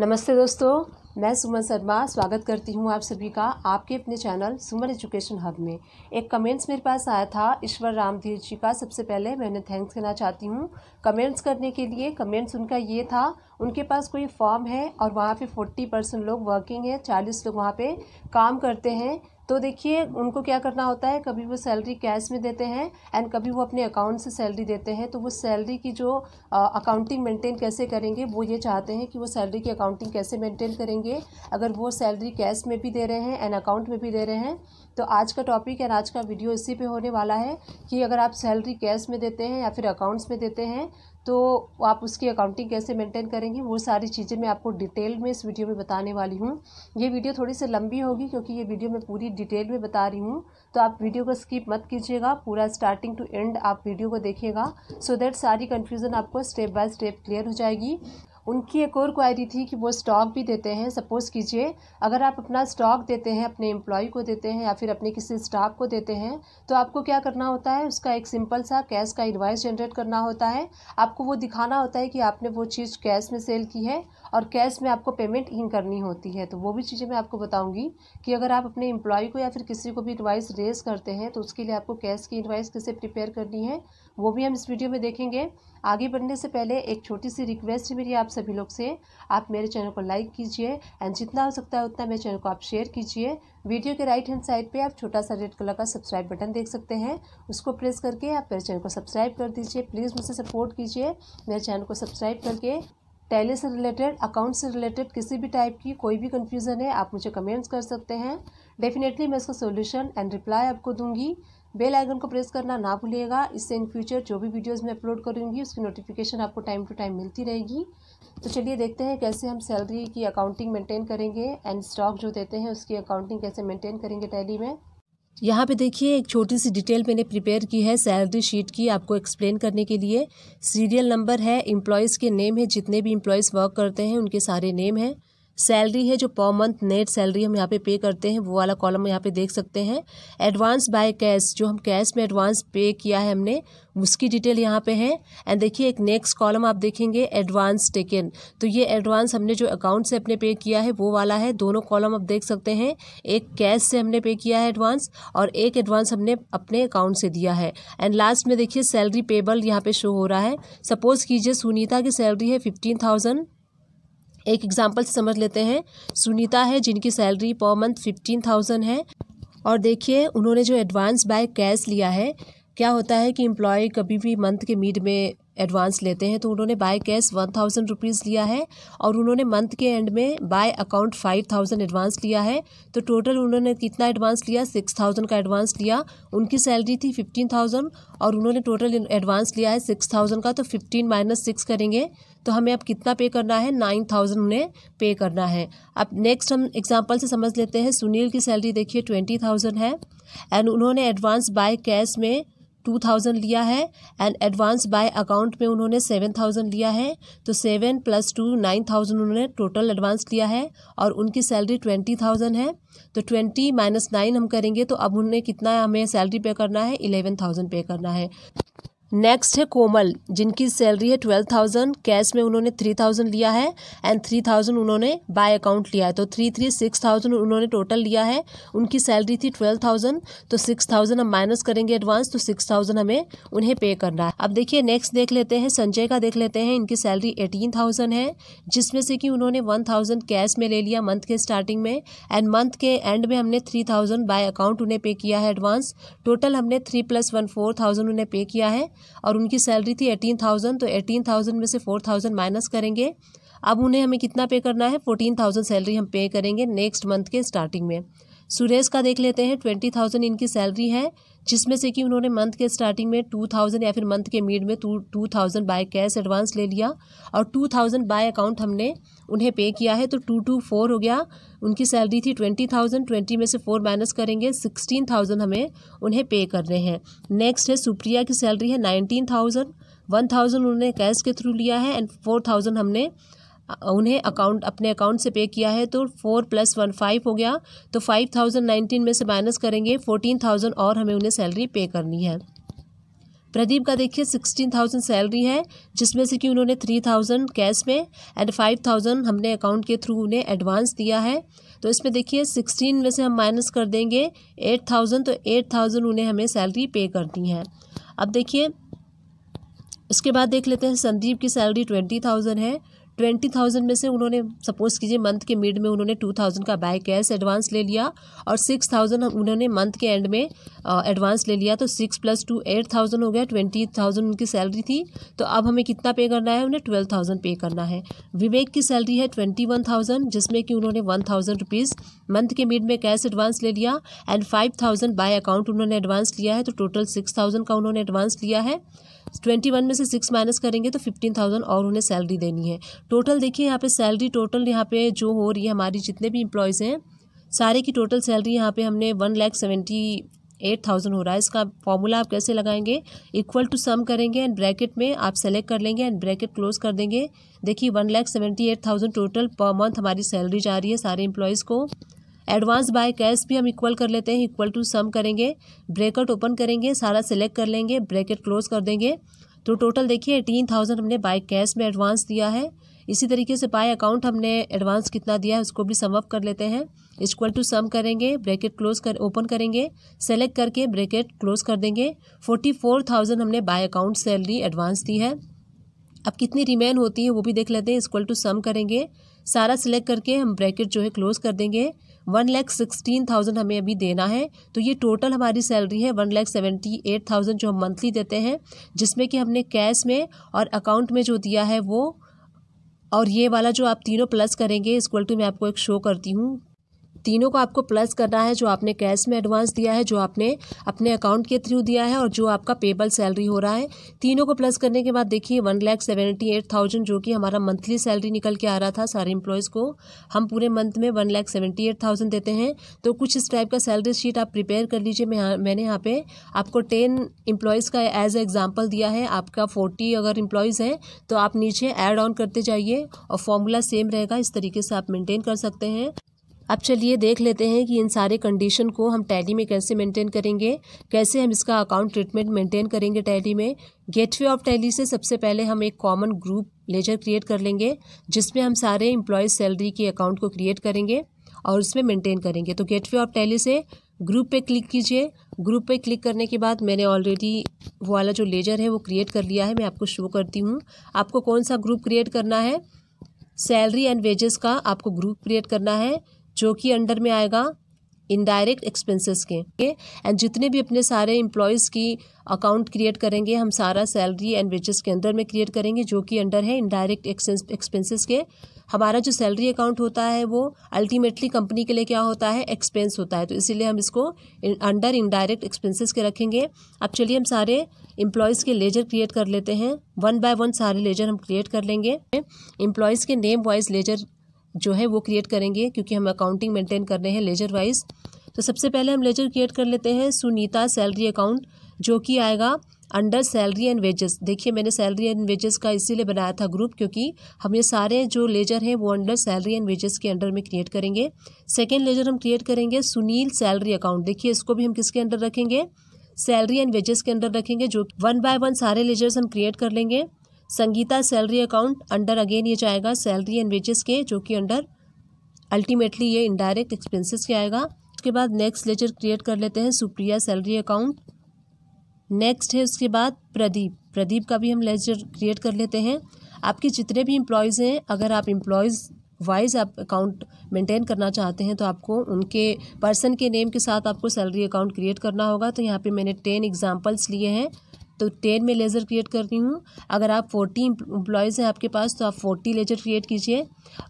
नमस्ते दोस्तों मैं सुमन शर्मा स्वागत करती हूँ आप सभी का आपके अपने चैनल सुमन एजुकेशन हब में एक कमेंट्स मेरे पास आया था ईश्वर रामधीर जी का सबसे पहले मैंने थैंक्स कहना चाहती हूँ कमेंट्स करने के लिए कमेंट्स उनका ये था उनके पास कोई फॉर्म है और वहाँ पे फोर्टी परसेंट लोग वर्किंग है चालीस लोग वहाँ पर काम करते हैं तो देखिए उनको क्या करना होता है कभी वो सैलरी कैश में देते हैं एंड कभी वो अपने अकाउंट से सैलरी देते हैं तो वो सैलरी की जो अकाउंटिंग मेंटेन कैसे करेंगे वो ये चाहते हैं कि वो सैलरी की अकाउंटिंग कैसे मेंटेन करेंगे अगर वो सैलरी कैश में भी दे रहे हैं एंड अकाउंट में भी दे रहे हैं तो आज का टॉपिक एंड आज का वीडियो इसी पे होने वाला है कि अगर आप सैलरी कैश में देते हैं या फिर अकाउंट्स में देते हैं तो आप उसकी अकाउंटिंग कैसे मेंटेन करेंगे वो सारी चीज़ें मैं आपको डिटेल में इस वीडियो में बताने वाली हूँ ये वीडियो थोड़ी सी लंबी होगी क्योंकि ये वीडियो मैं पूरी डिटेल में बता रही हूँ तो आप वीडियो को स्किप मत कीजिएगा पूरा स्टार्टिंग टू एंड आप वीडियो को देखिएगा सो so दैट सारी कन्फ्यूज़न आपको स्टेप बाय स्टेप क्लियर हो जाएगी उनकी एक और क्वायरी थी कि वो स्टॉक भी देते हैं सपोज़ कीजिए अगर आप अपना स्टॉक देते हैं अपने एम्प्लॉय को देते हैं या फिर अपने किसी स्टाफ को देते हैं तो आपको क्या करना होता है उसका एक सिंपल सा कैश का इन्वाइस जनरेट करना होता है आपको वो दिखाना होता है कि आपने वो चीज़ कैश में सेल की है और कैश में आपको पेमेंट इन करनी होती है तो वो भी चीज़ें मैं आपको बताऊंगी कि अगर आप अपने एम्प्लॉय को या फिर किसी को भी इन्वाइस रेज करते हैं तो उसके लिए आपको कैश की इन्वाइस कैसे प्रिपेयर करनी है वो भी हम इस वीडियो में देखेंगे आगे बढ़ने से पहले एक छोटी सी रिक्वेस्ट है मेरी आप सभी लोग से आप मेरे चैनल को लाइक कीजिए एंड जितना हो सकता है उतना मेरे चैनल को आप शेयर कीजिए वीडियो के राइट हैंड साइड पे आप छोटा सा रेड कलर का सब्सक्राइब बटन देख सकते हैं उसको प्रेस करके आप मेरे चैनल को सब्सक्राइब कर दीजिए प्लीज़ मुझसे सपोर्ट कीजिए मेरे चैनल को सब्सक्राइब करके टैली से रिलेटेड अकाउंट से रिलेटेड किसी भी टाइप की कोई भी कन्फ्यूज़न है आप मुझे कमेंट्स कर सकते हैं डेफिनेटली मैं इसका सोल्यूशन एंड रिप्लाई आपको दूंगी बेल आइकन को प्रेस करना ना भूलिएगा इससे इन फ्यूचर जो भी वीडियोस मैं अपलोड करूंगी उसकी नोटिफिकेशन आपको टाइम टू टाइम मिलती रहेगी तो चलिए देखते हैं कैसे हम सैलरी की अकाउंटिंग मेंटेन करेंगे एंड स्टॉक जो देते हैं उसकी अकाउंटिंग कैसे मेंटेन करेंगे टैली में यहाँ पे देखिए एक छोटी सी डिटेल मैंने प्रिपेयर की है सैलरी शीट की आपको एक्सप्लेन करने के लिए सीरियल नंबर है एम्प्लॉयज़ के नेम है जितने भी एम्प्लॉयज़ वर्क करते हैं उनके सारे नेम हैं सैलरी है जो पर मंथ नेट सैलरी हम यहाँ पे पे करते हैं वो वाला कॉलम यहाँ पे देख सकते हैं एडवांस बाय कैश जो हम कैश में एडवांस पे किया है हमने उसकी डिटेल यहाँ पे है एंड देखिए एक नेक्स्ट कॉलम आप देखेंगे एडवांस टेकन तो ये एडवांस हमने जो अकाउंट से अपने पे किया है वो वाला है दोनों कॉलम आप देख सकते हैं एक कैश से हमने पे किया है एडवांस और एक एडवांस हमने अपने अकाउंट से दिया है एंड लास्ट में देखिए सैलरी पेबल यहाँ पे शो हो रहा है सपोज कीजिए सुनीता की सैलरी है फिफ्टीन थाउजेंड एक एग्जाम्पल से समझ लेते हैं सुनीता है जिनकी salary per month fifteen thousand है और देखिए उन्होंने जो एडवांस बाय कैश लिया है क्या होता है कि एम्प्लॉय कभी भी मंथ के मिड में एडवांस लेते हैं तो उन्होंने by cash one thousand rupees लिया है और उन्होंने मंथ के एंड में by account five thousand advance लिया है तो टोटल उन्होंने कितना एडवांस लिया सिक्स थाउजेंड का एडवांस लिया उनकी सैलरी थी फिफ्टीन थाउजेंड और उन्होंने टोटल एडवांस लिया है सिक्स थाउजेंड का तो फिफ्टीन माइनस सिक्स करेंगे तो हमें अब कितना पे करना है नाइन थाउजेंड उन्हें पे करना है अब नेक्स्ट हम एग्जाम्पल से समझ लेते हैं सुनील की सैलरी देखिए ट्वेंटी थाउजेंड है एंड उन्होंने एडवांस बाय कैश में टू थाउजेंड लिया है एंड एडवांस बाय अकाउंट में उन्होंने सेवन थाउजेंड लिया है तो seven plus two nine thousand उन्होंने टोटल एडवांस लिया है और उनकी सैलरी ट्वेंटी थाउजेंड है तो ट्वेंटी माइनस नाइन हम करेंगे तो अब उन्हें कितना हमें सैलरी पे करना है इलेवन थाउजेंड पे करना है नेक्स्ट है कोमल जिनकी सैलरी है ट्वेल्व थाउजेंड कैश में उन्होंने थ्री थाउजेंड लिया है एंड थ्री थाउजेंड उन्होंने बाय अकाउंट लिया है तो थ्री थ्री सिक्स थाउजेंड उन्होंने टोटल लिया है उनकी सैलरी थी ट्वेल्व थाउजेंड तो सिक्स थाउजेंड हम माइनस करेंगे एडवांस तो सिक्स थाउजेंड हमें उन्हें पे करना है अब देखिए नेक्स्ट देख लेते हैं संजय का देख लेते हैं इनकी सैलरी एटीन थाउजेंड है जिसमें से कि उन्होंने वन थाउजेंड कैश में ले लिया मंथ के स्टार्टिंग में एंड मंथ के एंड में हमने थ्री थाउजेंड बाय अकाउंट उन्हें पे किया है एडवांस टोटल हमने three plus one four thousand उन्हें पे किया है और उनकी सैलरी थी एटीन थाउजेंड तो एटीन थाउजेंड में से फोर थाउजेंड माइनस करेंगे अब उन्हें हमें कितना पे करना है फोर्टीन थाउजेंड सैलरी हम पे करेंगे नेक्स्ट मंथ के स्टार्टिंग में सुरेश का देख लेते हैं ट्वेंटी थाउजेंड इनकी सैलरी है जिसमें से कि उन्होंने मंथ के स्टार्टिंग में टू थाउजेंड या फिर मंथ के मिड में two two thousand by cash advance ले लिया और टू थाउजेंड बाय अकाउंट हमने उन्हें पे किया है तो टू टू फोर हो गया उनकी सैलरी थी ट्वेंटी थाउजेंड ट्वेंटी में से फोर माइनस करेंगे सिक्सटीन थाउजेंड हमें उन्हें पे कर रहे हैं नेक्स्ट है सुप्रिया की सैलरी है नाइनटीन थाउजेंड वन थाउजेंड उन्होंने कैश के थ्रू लिया है एंड फोर थाउजेंड हमने उन्हें अकाउंट अपने अकाउंट से पे किया है तो फोर प्लस वन फाइव हो गया तो फाइव थाउजेंड नाइनटीन में से माइनस करेंगे फोर्टीन थाउजेंड और हमें उन्हें सैलरी पे करनी है प्रदीप का देखिए सिक्सटीन थाउजेंड सैलरी है जिसमें से कि उन्होंने थ्री थाउजेंड कैश में एंड फाइव थाउजेंड हमने अकाउंट के थ्रू उन्हें एडवांस दिया है तो इसमें देखिए सिक्सटीन में से हम माइनस कर देंगे एट थाउजेंड तो एट थाउजेंड उन्हें हमें सैलरी पे करनी है अब देखिए इसके बाद देख लेते हैं संदीप की सैलरी ट्वेंटी थाउजेंड है ट्वेंटी थाउजेंड में से उन्होंने सपोज कीजिए मंथ के मिड में उन्होंने टू थाउजेंड का बाय कैश एडवांस ले लिया और सिक्स थाउजेंड उन्होंने मंथ के एंड में एडवांस ले लिया तो six plus two eight thousand हो गया ट्वेंटी थाउजेंड उनकी सैलरी थी तो अब हमें कितना पे करना है उन्हें ट्वेल्व थाउजेंड पे करना है विवेक की सैलरी है ट्वेंटी वन थाउजेंड जिसमें कि उन्होंने वन थाउजेंड रुपीज़ मंथ के मिड में कैश एडवांस ले लिया and five thousand by account उन्होंने एडवांस लिया है तो टोटल सिक्स थाउजेंड का उन्होंने एडवांस लिया है ट्वेंटी वन में से सिक्स माइनस करेंगे तो फिफ्टीन थाउजेंड और उन्हें सैलरी देनी है टोटल देखिए यहाँ पे सैलरी टोटल यहाँ पे जो हो रही है हमारी जितने भी एम्प्लॉयज़ हैं सारे की टोटल सैलरी यहाँ पे हमने one lakh seventy eight thousand हो रहा है इसका फॉर्मूला आप कैसे लगाएंगे इक्वल टू सम करेंगे एंड ब्रैकेट में आप सेलेक्ट कर लेंगे एंड ब्रैकेट क्लोज कर देंगे देखिए one lakh seventy eight thousand total per month हमारी सैलरी जा रही है सारे एम्प्लॉयज़ को एडवांस बाय कैश भी हम इक्वल कर लेते हैं इक्वल टू सम करेंगे ब्रैकेट ओपन करेंगे सारा सेलेक्ट कर लेंगे ब्रैकेट क्लोज कर देंगे तो टोटल देखिए एटीन थाउजेंड हमने बाय कैश में एडवांस दिया है इसी तरीके से बाय अकाउंट हमने एडवांस कितना दिया है उसको भी सम अप कर लेते हैं इक्वल टू सम करेंगे ब्रैकेट क्लोज कर ओपन करेंगे सेलेक्ट करके ब्रैकेट क्लोज कर देंगे फोर्टी फोर थाउजेंड हमने बाय अकाउंट सैलरी एडवांस दी है अब कितनी रिमेन होती है वो भी देख लेते हैं इक्वल टू सम करेंगे सारा सिलेक्ट करके हम ब्रैकेट जो है क्लोज कर देंगे वन लैख सिक्सटीन थाउजेंड हमें अभी देना है तो ये टोटल हमारी सैलरी है one lakh seventy eight thousand जो हम मंथली देते हैं जिसमें कि हमने कैश में और अकाउंट में जो दिया है वो और ये वाला जो आप तीनों प्लस करेंगे इस टू मैं आपको एक शो करती हूँ तीनों को आपको प्लस करना है जो आपने कैश में एडवांस दिया है जो आपने अपने अकाउंट के थ्रू दिया है और जो आपका पेबल सैलरी हो रहा है तीनों को प्लस करने के बाद देखिए one lakh seventy eight thousand जो कि हमारा मंथली सैलरी निकल के आ रहा था सारे इम्प्लॉयज़ को हम पूरे मंथ में one lakh seventy eight thousand देते हैं तो कुछ इस टाइप का सैलरी शीट आप प्रिपेयर कर लीजिए मैं मैंने यहाँ पर आपको टेन एम्प्लॉयज़ का एज ए एग्जाम्पल दिया है आपका फोर्टी अगर एम्प्लॉयज़ हैं तो आप नीचे एड ऑन करते जाइए और फॉर्मूला सेम रहेगा इस तरीके से आप मेंटेन कर सकते हैं अब चलिए देख लेते हैं कि इन सारे कंडीशन को हम टैली में कैसे मेंटेन करेंगे कैसे हम इसका अकाउंट ट्रीटमेंट मेंटेन करेंगे टैली में गेटवे ऑफ टैली से सबसे पहले हम एक कॉमन ग्रुप लेजर क्रिएट कर लेंगे जिसमें हम सारे एम्प्लॉयज़ सैलरी के अकाउंट को क्रिएट करेंगे और उसमें मेंटेन करेंगे तो गेटवे ऑफ टैली से ग्रुप पे क्लिक कीजिए ग्रुप पे क्लिक करने के बाद मैंने ऑलरेडी वो वाला जो लेजर है वो क्रिएट कर लिया है मैं आपको शो करती हूँ आपको कौन सा ग्रुप क्रिएट करना है सैलरी एंड वेजेस का आपको ग्रुप क्रिएट करना है जो कि अंडर में आएगा इनडायरेक्ट एक्सपेंसेस के एंड जितने भी अपने सारे एम्प्लॉयज़ की अकाउंट क्रिएट करेंगे हम सारा सैलरी एंड वेजेस के अंदर में क्रिएट करेंगे जो कि अंडर है इनडायरेक्ट एक्सपेंसेस के हमारा जो सैलरी अकाउंट होता है वो अल्टीमेटली कंपनी के लिए क्या होता है एक्सपेंस होता है तो इसीलिए हम इसको अंडर इनडायरेक्ट एक्सपेंसेस के रखेंगे अब चलिए हम सारे एम्प्लॉयज़ के लेजर क्रिएट कर लेते हैं वन बाय वन सारे लेजर हम क्रिएट कर लेंगे एम्प्लॉयज़ के नेम वाइज लेजर जो है वो क्रिएट करेंगे क्योंकि हम अकाउंटिंग मेंटेन कर रहे हैं लेजर वाइज तो सबसे पहले हम लेजर क्रिएट कर लेते हैं सुनीता सैलरी अकाउंट जो कि आएगा अंडर सैलरी एंड वेजेस देखिए मैंने सैलरी एंड वेजेस का इसीलिए बनाया था ग्रुप क्योंकि हम ये सारे जो लेजर हैं वो अंडर सैलरी एंड वेजेस के अंडर में क्रिएट करेंगे सेकेंड लेजर हम क्रिएट करेंगे सुनील सैलरी अकाउंट देखिए इसको भी हम किसके अंडर रखेंगे सैलरी एंड वेजेस के अंडर रखेंगे जो वन बाय वन सारे लेजर्स हम क्रिएट कर लेंगे Sangeeta salary account under again ये जाएगा सैलरी एंड वेजेस के जो कि अंडर अल्टीमेटली ये इनडायरेक्ट एक्सपेंसेस के आएगा उसके बाद नेक्स्ट लेजर क्रिएट कर लेते हैं सुप्रिया सैलरी अकाउंट नेक्स्ट है उसके बाद प्रदीप प्रदीप का भी हम लेजर क्रिएट कर लेते हैं आपके जितने भी एम्प्लॉयज़ हैं अगर आप एम्प्लॉयज़ वाइज आप अकाउंट मेंटेन करना चाहते हैं तो आपको उनके पर्सन के नेम के साथ आपको सैलरी अकाउंट क्रिएट करना होगा तो यहाँ पे मैंने टेन एग्जांपल्स लिए हैं तो टेन में लेज़र क्रिएट कर रही हूँ अगर आप फोर्टी एम्प्लॉयज़ हैं आपके पास तो आप फोर्टी लेज़र क्रिएट कीजिए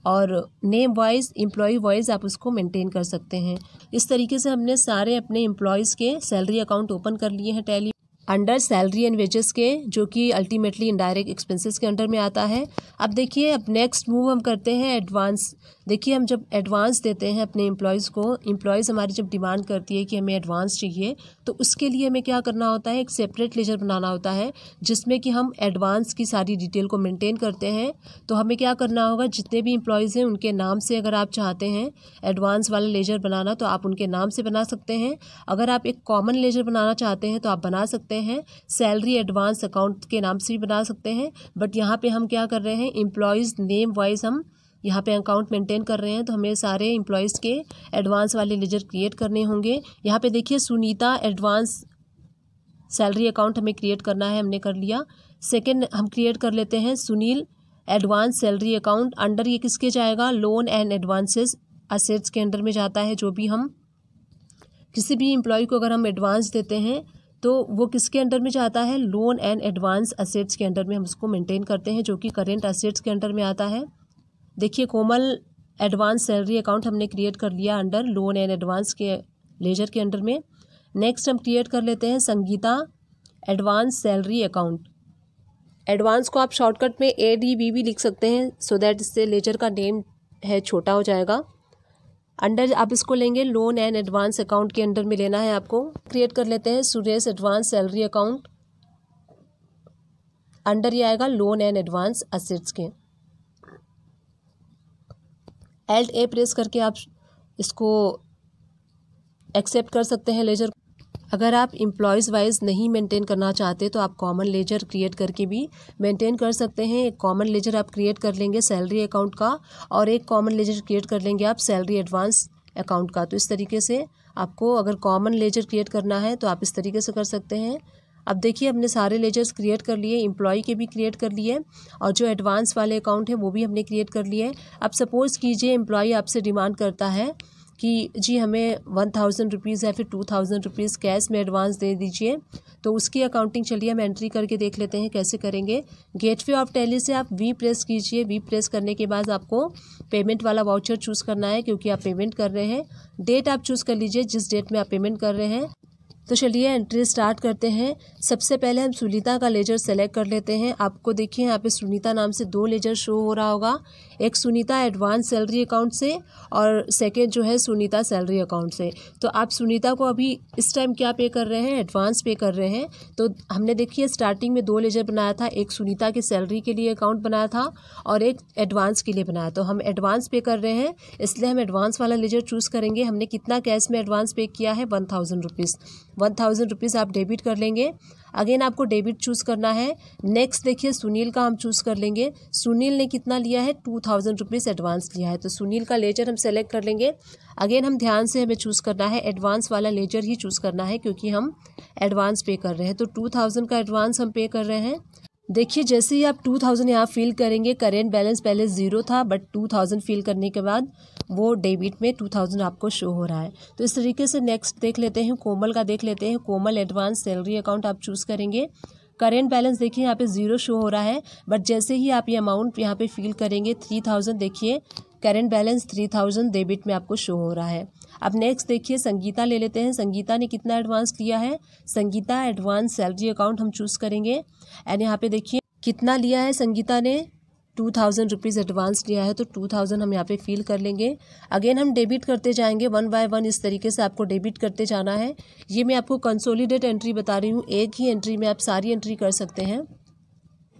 और नेम वाइज एम्प्लॉय वाइज आप उसको मेंटेन कर सकते हैं इस तरीके से हमने सारे अपने एम्प्लॉयज़ के सैलरी अकाउंट ओपन कर लिए हैं Tally under salary and wages के जो कि अल्टीमेटली इनडायरेक्ट एक्सपेंसेस के अंडर में आता है अब देखिए अब नेक्स्ट मूव हम करते हैं एडवांस देखिए हम जब एडवांस देते हैं अपने एम्प्लॉयज़ को एम्प्लॉयज़ हमारी जब डिमांड करती है कि हमें एडवांस चाहिए तो उसके लिए हमें क्या करना होता है एक सेपरेट लेजर बनाना होता है जिसमें कि हम एडवांस की सारी डिटेल को मेंटेन करते हैं तो हमें क्या करना होगा जितने भी एम्प्लॉयज़ हैं उनके नाम से अगर आप चाहते हैं एडवांस वाला लेजर बनाना तो आप उनके नाम से बना सकते हैं अगर आप एक कॉमन लेजर बनाना चाहते हैं तो आप बना सकते हैं सैलरी एडवांस अकाउंट के नाम से भी बना सकते हैं बट यहाँ पर हम क्या कर रहे हैं एम्प्लॉयज़ नेम वाइज हम यहाँ पे अकाउंट मेंटेन कर रहे हैं तो हमें सारे एम्प्लॉयज़ के एडवांस वाले लेजर क्रिएट करने होंगे यहाँ पे देखिए सुनीता एडवांस सैलरी अकाउंट हमें क्रिएट करना है हमने कर लिया सेकेंड हम क्रिएट कर लेते हैं Sunil advance salary account under ये किसके जाएगा लोन एंड एडवांसेस असेट्स के अंडर में जाता है जो भी हम किसी भी एम्प्लॉय को अगर हम एडवांस देते हैं तो वो किसके अंडर में जाता है लोन एंड एडवांस असेट्स के अंडर में हम उसको मेंटेन करते हैं जो कि करेंट असेट्स के अंडर में आता है देखिए कोमल एडवांस सैलरी अकाउंट हमने क्रिएट कर लिया अंडर लोन एंड एडवांस के लेजर के अंडर में नेक्स्ट हम क्रिएट कर लेते हैं Sangeeta advance salary account advance को आप शॉर्टकट में ए डी बी भी लिख सकते हैं सो दैट इससे लेजर का नेम है छोटा हो जाएगा अंडर आप इसको लेंगे लोन एंड एडवांस अकाउंट के अंडर में लेना है आपको क्रिएट कर लेते हैं Suresh advance salary account under ये आएगा लोन एंड एडवांस असेट्स के एल्ट ए प्रेस करके आप इसको एक्सेप्ट कर सकते हैं लेजर अगर आप इम्प्लॉयज़ वाइज नहीं मेंटेन करना चाहते तो आप कॉमन लेजर क्रिएट करके भी मेंटेन कर सकते हैं एक कॉमन लेजर आप क्रिएट कर लेंगे सैलरी अकाउंट का और एक कॉमन लेजर क्रिएट कर लेंगे आप सैलरी एडवांस अकाउंट का तो इस तरीके से आपको अगर कॉमन लेजर क्रिएट करना है तो आप इस तरीके से कर सकते हैं अब देखिए हमने सारे लेजर्स क्रिएट कर लिए इम्प्लॉय के भी क्रिएट कर लिए और जो एडवांस वाले अकाउंट है वो भी हमने क्रिएट कर लिए अब सपोज़ कीजिए एम्प्लॉय आपसे डिमांड करता है कि जी हमें वन थाउजेंड रुपीज़ या फिर टू थाउजेंड रुपीज़ कैश में एडवांस दे दीजिए तो उसकी अकाउंटिंग चलिए हम एंट्री करके देख लेते हैं कैसे करेंगे गेटवे ऑफ टैली से आप वी प्रेस कीजिए वी प्रेस करने के बाद आपको पेमेंट वाला वाउचर चूज़ करना है क्योंकि आप पेमेंट कर रहे हैं डेट आप चूज़ कर लीजिए जिस डेट में आप पेमेंट कर रहे हैं तो चलिए एंट्री स्टार्ट करते हैं सबसे पहले हम सुनीता का लेजर सेलेक्ट कर लेते हैं आपको देखिए यहाँ पे सुनीता नाम से दो लेजर शो हो रहा होगा एक सुनीता एडवांस सैलरी अकाउंट से और सेकेंड जो है सुनीता सैलरी अकाउंट से तो आप सुनीता को अभी इस टाइम क्या पे कर रहे हैं एडवांस पे कर रहे हैं तो हमने देखिए स्टार्टिंग में दो लेजर बनाया था एक सुनीता की सैलरी के लिए अकाउंट बनाया था और एक एडवांस के लिए बनाया तो हम एडवांस पे कर रहे हैं इसलिए हम एडवांस वाला लेजर चूज़ करेंगे हमने कितना कैश में एडवांस पे किया है one thousand rupees one thousand rupees आप डेबिट कर लेंगे अगेन आपको डेबिट चूज़ करना है नेक्स्ट देखिए सुनील का हम चूज़ कर लेंगे सुनील ने कितना लिया है टू थाउजेंड रुपीज़ एडवांस लिया है तो सुनील का लेजर हम सेलेक्ट कर लेंगे अगेन हम ध्यान से हमें चूज़ करना है एडवांस वाला लेजर ही चूज़ करना है क्योंकि हम एडवांस पे कर रहे हैं तो टू थाउजेंड का एडवांस हम पे कर रहे हैं देखिए जैसे ही आप टू थाउजेंड यहाँ फील करेंगे करेंट बैलेंस पहले ज़ीरो था बट टू थाउजेंड फील करने के बाद वो डेबिट में टू थाउजेंड आपको शो हो रहा है तो इस तरीके से नेक्स्ट देख लेते हैं कोमल का देख लेते हैं कोमल एडवांस सैलरी अकाउंट आप चूज़ करेंगे करेंट बैलेंस देखिए यहाँ पे ज़ीरो शो हो रहा है बट जैसे ही आप ये अमाउंट यहाँ पर फील करेंगे थ्री थाउजेंड देखिए current balance three thousand debit में आपको शो हो रहा है अब नेक्स्ट देखिए संगीता ले लेते हैं संगीता ने कितना एडवांस लिया है संगीता एडवांस सैलरी अकाउंट हम चूज़ करेंगे एंड यहाँ पे देखिए कितना लिया है संगीता ने टू थाउजेंड रुपीज़ एडवांस लिया है तो टू थाउजेंड हम यहाँ पे फिल कर लेंगे अगेन हम डेबिट करते जाएंगे वन बाय वन इस तरीके से आपको डेबिट करते जाना है ये मैं आपको कंसोलिडेट एंट्री बता रही हूँ एक ही एंट्री में आप सारी एंट्री कर सकते हैं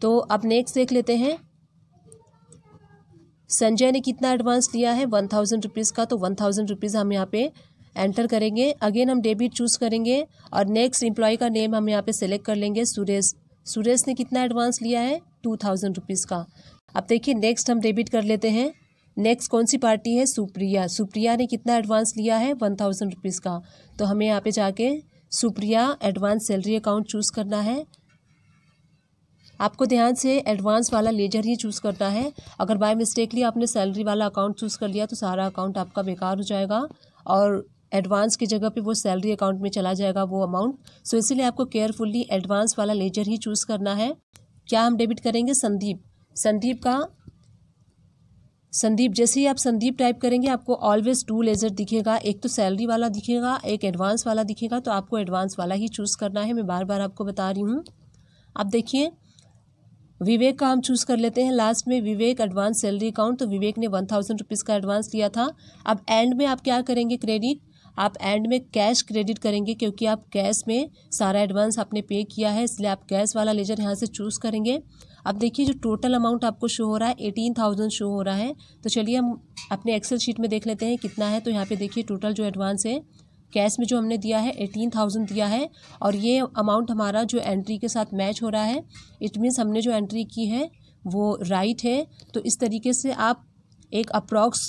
तो अब नेक्स्ट देख लेते हैं संजय ने कितना एडवांस लिया है वन थाउजेंड रुपीज़ का तो वन थाउजेंड रुपीज़ हम यहाँ पे एंटर करेंगे अगेन हम डेबिट चूज़ करेंगे और नेक्स्ट एम्प्लॉय का नेम हम यहाँ पे सेलेक्ट कर लेंगे सुरेश सुरेश ने कितना एडवांस लिया है टू थाउजेंड रुपीज़ का अब देखिए नेक्स्ट हम डेबिट कर लेते हैं नेक्स्ट कौन सी पार्टी है सुप्रिया सुप्रिया ने कितना एडवांस लिया है वन थाउजेंड रुपीज़ का तो हमें यहाँ पे जाके Supriya advance salary account choose करना है आपको ध्यान से एडवांस वाला लेजर ही चूज़ करना है अगर बाय मिस्टेकली आपने सैलरी वाला अकाउंट चूज़ कर लिया तो सारा अकाउंट आपका बेकार हो जाएगा और एडवांस की जगह पे वो सैलरी अकाउंट में चला जाएगा वो अमाउंट सो so, इसीलिए आपको केयरफुल्ली एडवांस वाला लेजर ही चूज़ करना है क्या हम डेबिट करेंगे संदीप संदीप का संदीप जैसे ही आप संदीप टाइप करेंगे आपको ऑलवेज टू लेजर दिखेगा एक तो सैलरी वाला दिखेगा एक एडवांस वाला दिखेगा तो आपको एडवांस वाला ही चूज़ करना है मैं बार बार आपको बता रही हूँ आप देखिए विवेक का हम चूज कर लेते हैं लास्ट में विवेक एडवांस सैलरी अकाउंट तो विवेक ने वन थाउजेंड रुपीज़ का एडवांस लिया था अब एंड में आप क्या करेंगे क्रेडिट आप एंड में कैश क्रेडिट करेंगे क्योंकि आप कैश में सारा एडवांस आपने पे किया है इसलिए आप कैश वाला लेजर यहाँ से चूज़ करेंगे अब देखिए जो टोटल अमाउंट आपको शो हो रहा है एटीन थाउजेंड शो हो रहा है तो चलिए हम अपने एक्सेल शीट में देख लेते हैं कितना है तो यहाँ पे देखिए टोटल जो एडवांस है कैश में जो हमने दिया है एटीन थाउजेंड दिया है और ये अमाउंट हमारा जो एंट्री के साथ मैच हो रहा है इट मीन्स हमने जो एंट्री की है वो राइट है तो इस तरीके से आप एक अप्रॉक्स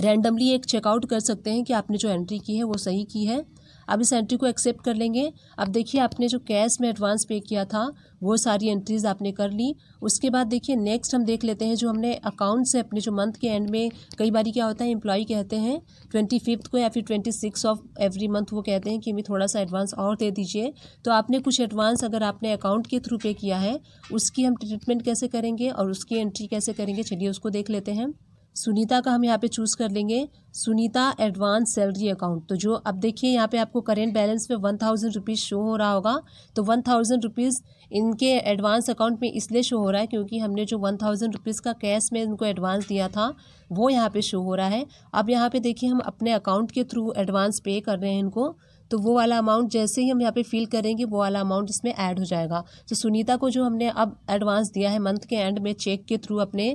रैंडमली एक चेकआउट कर सकते हैं कि आपने जो एंट्री की है वो सही की है अब इस एंट्री को एक्सेप्ट कर लेंगे अब देखिए आपने जो कैश में एडवांस पे किया था वो सारी एंट्रीज आपने कर ली उसके बाद देखिए नेक्स्ट हम देख लेते हैं जो हमने अकाउंट से अपने जो मंथ के एंड में कई बार क्या होता है एम्प्लॉय कहते हैं ट्वेंटी फिफ्थ को या फिर twenty six of every month वो कहते हैं कि हमें थोड़ा सा एडवांस और दे दीजिए तो आपने कुछ एडवांस अगर आपने अकाउंट के थ्रू पे किया है उसकी हम ट्रीटमेंट कैसे करेंगे और उसकी एंट्री कैसे करेंगे चलिए उसको देख लेते हैं सुनीता का हम यहाँ पे चूज़ कर लेंगे सुनीता एडवांस सैलरी अकाउंट तो जो अब देखिए यहाँ पे आपको करेंट बैलेंस पे वन थाउजेंड रुपीज़ शो हो रहा होगा तो वन थाउजेंड रुपीज़ इनके एडवांस अकाउंट में इसलिए शो हो रहा है क्योंकि हमने जो वन थाउजेंड रुपीज़ का कैश में इनको एडवांस दिया था वो यहाँ पर शो हो रहा है अब यहाँ पे देखिए हम अपने अकाउंट के थ्रू एडवांस पे कर रहे हैं इनको तो वो वाला अमाउंट जैसे ही हम यहाँ पे फिल करेंगे वो वाला अमाउंट इसमें ऐड हो जाएगा तो सुनीता को जो हमने अब एडवांस दिया है मंथ के एंड में चेक के थ्रू अपने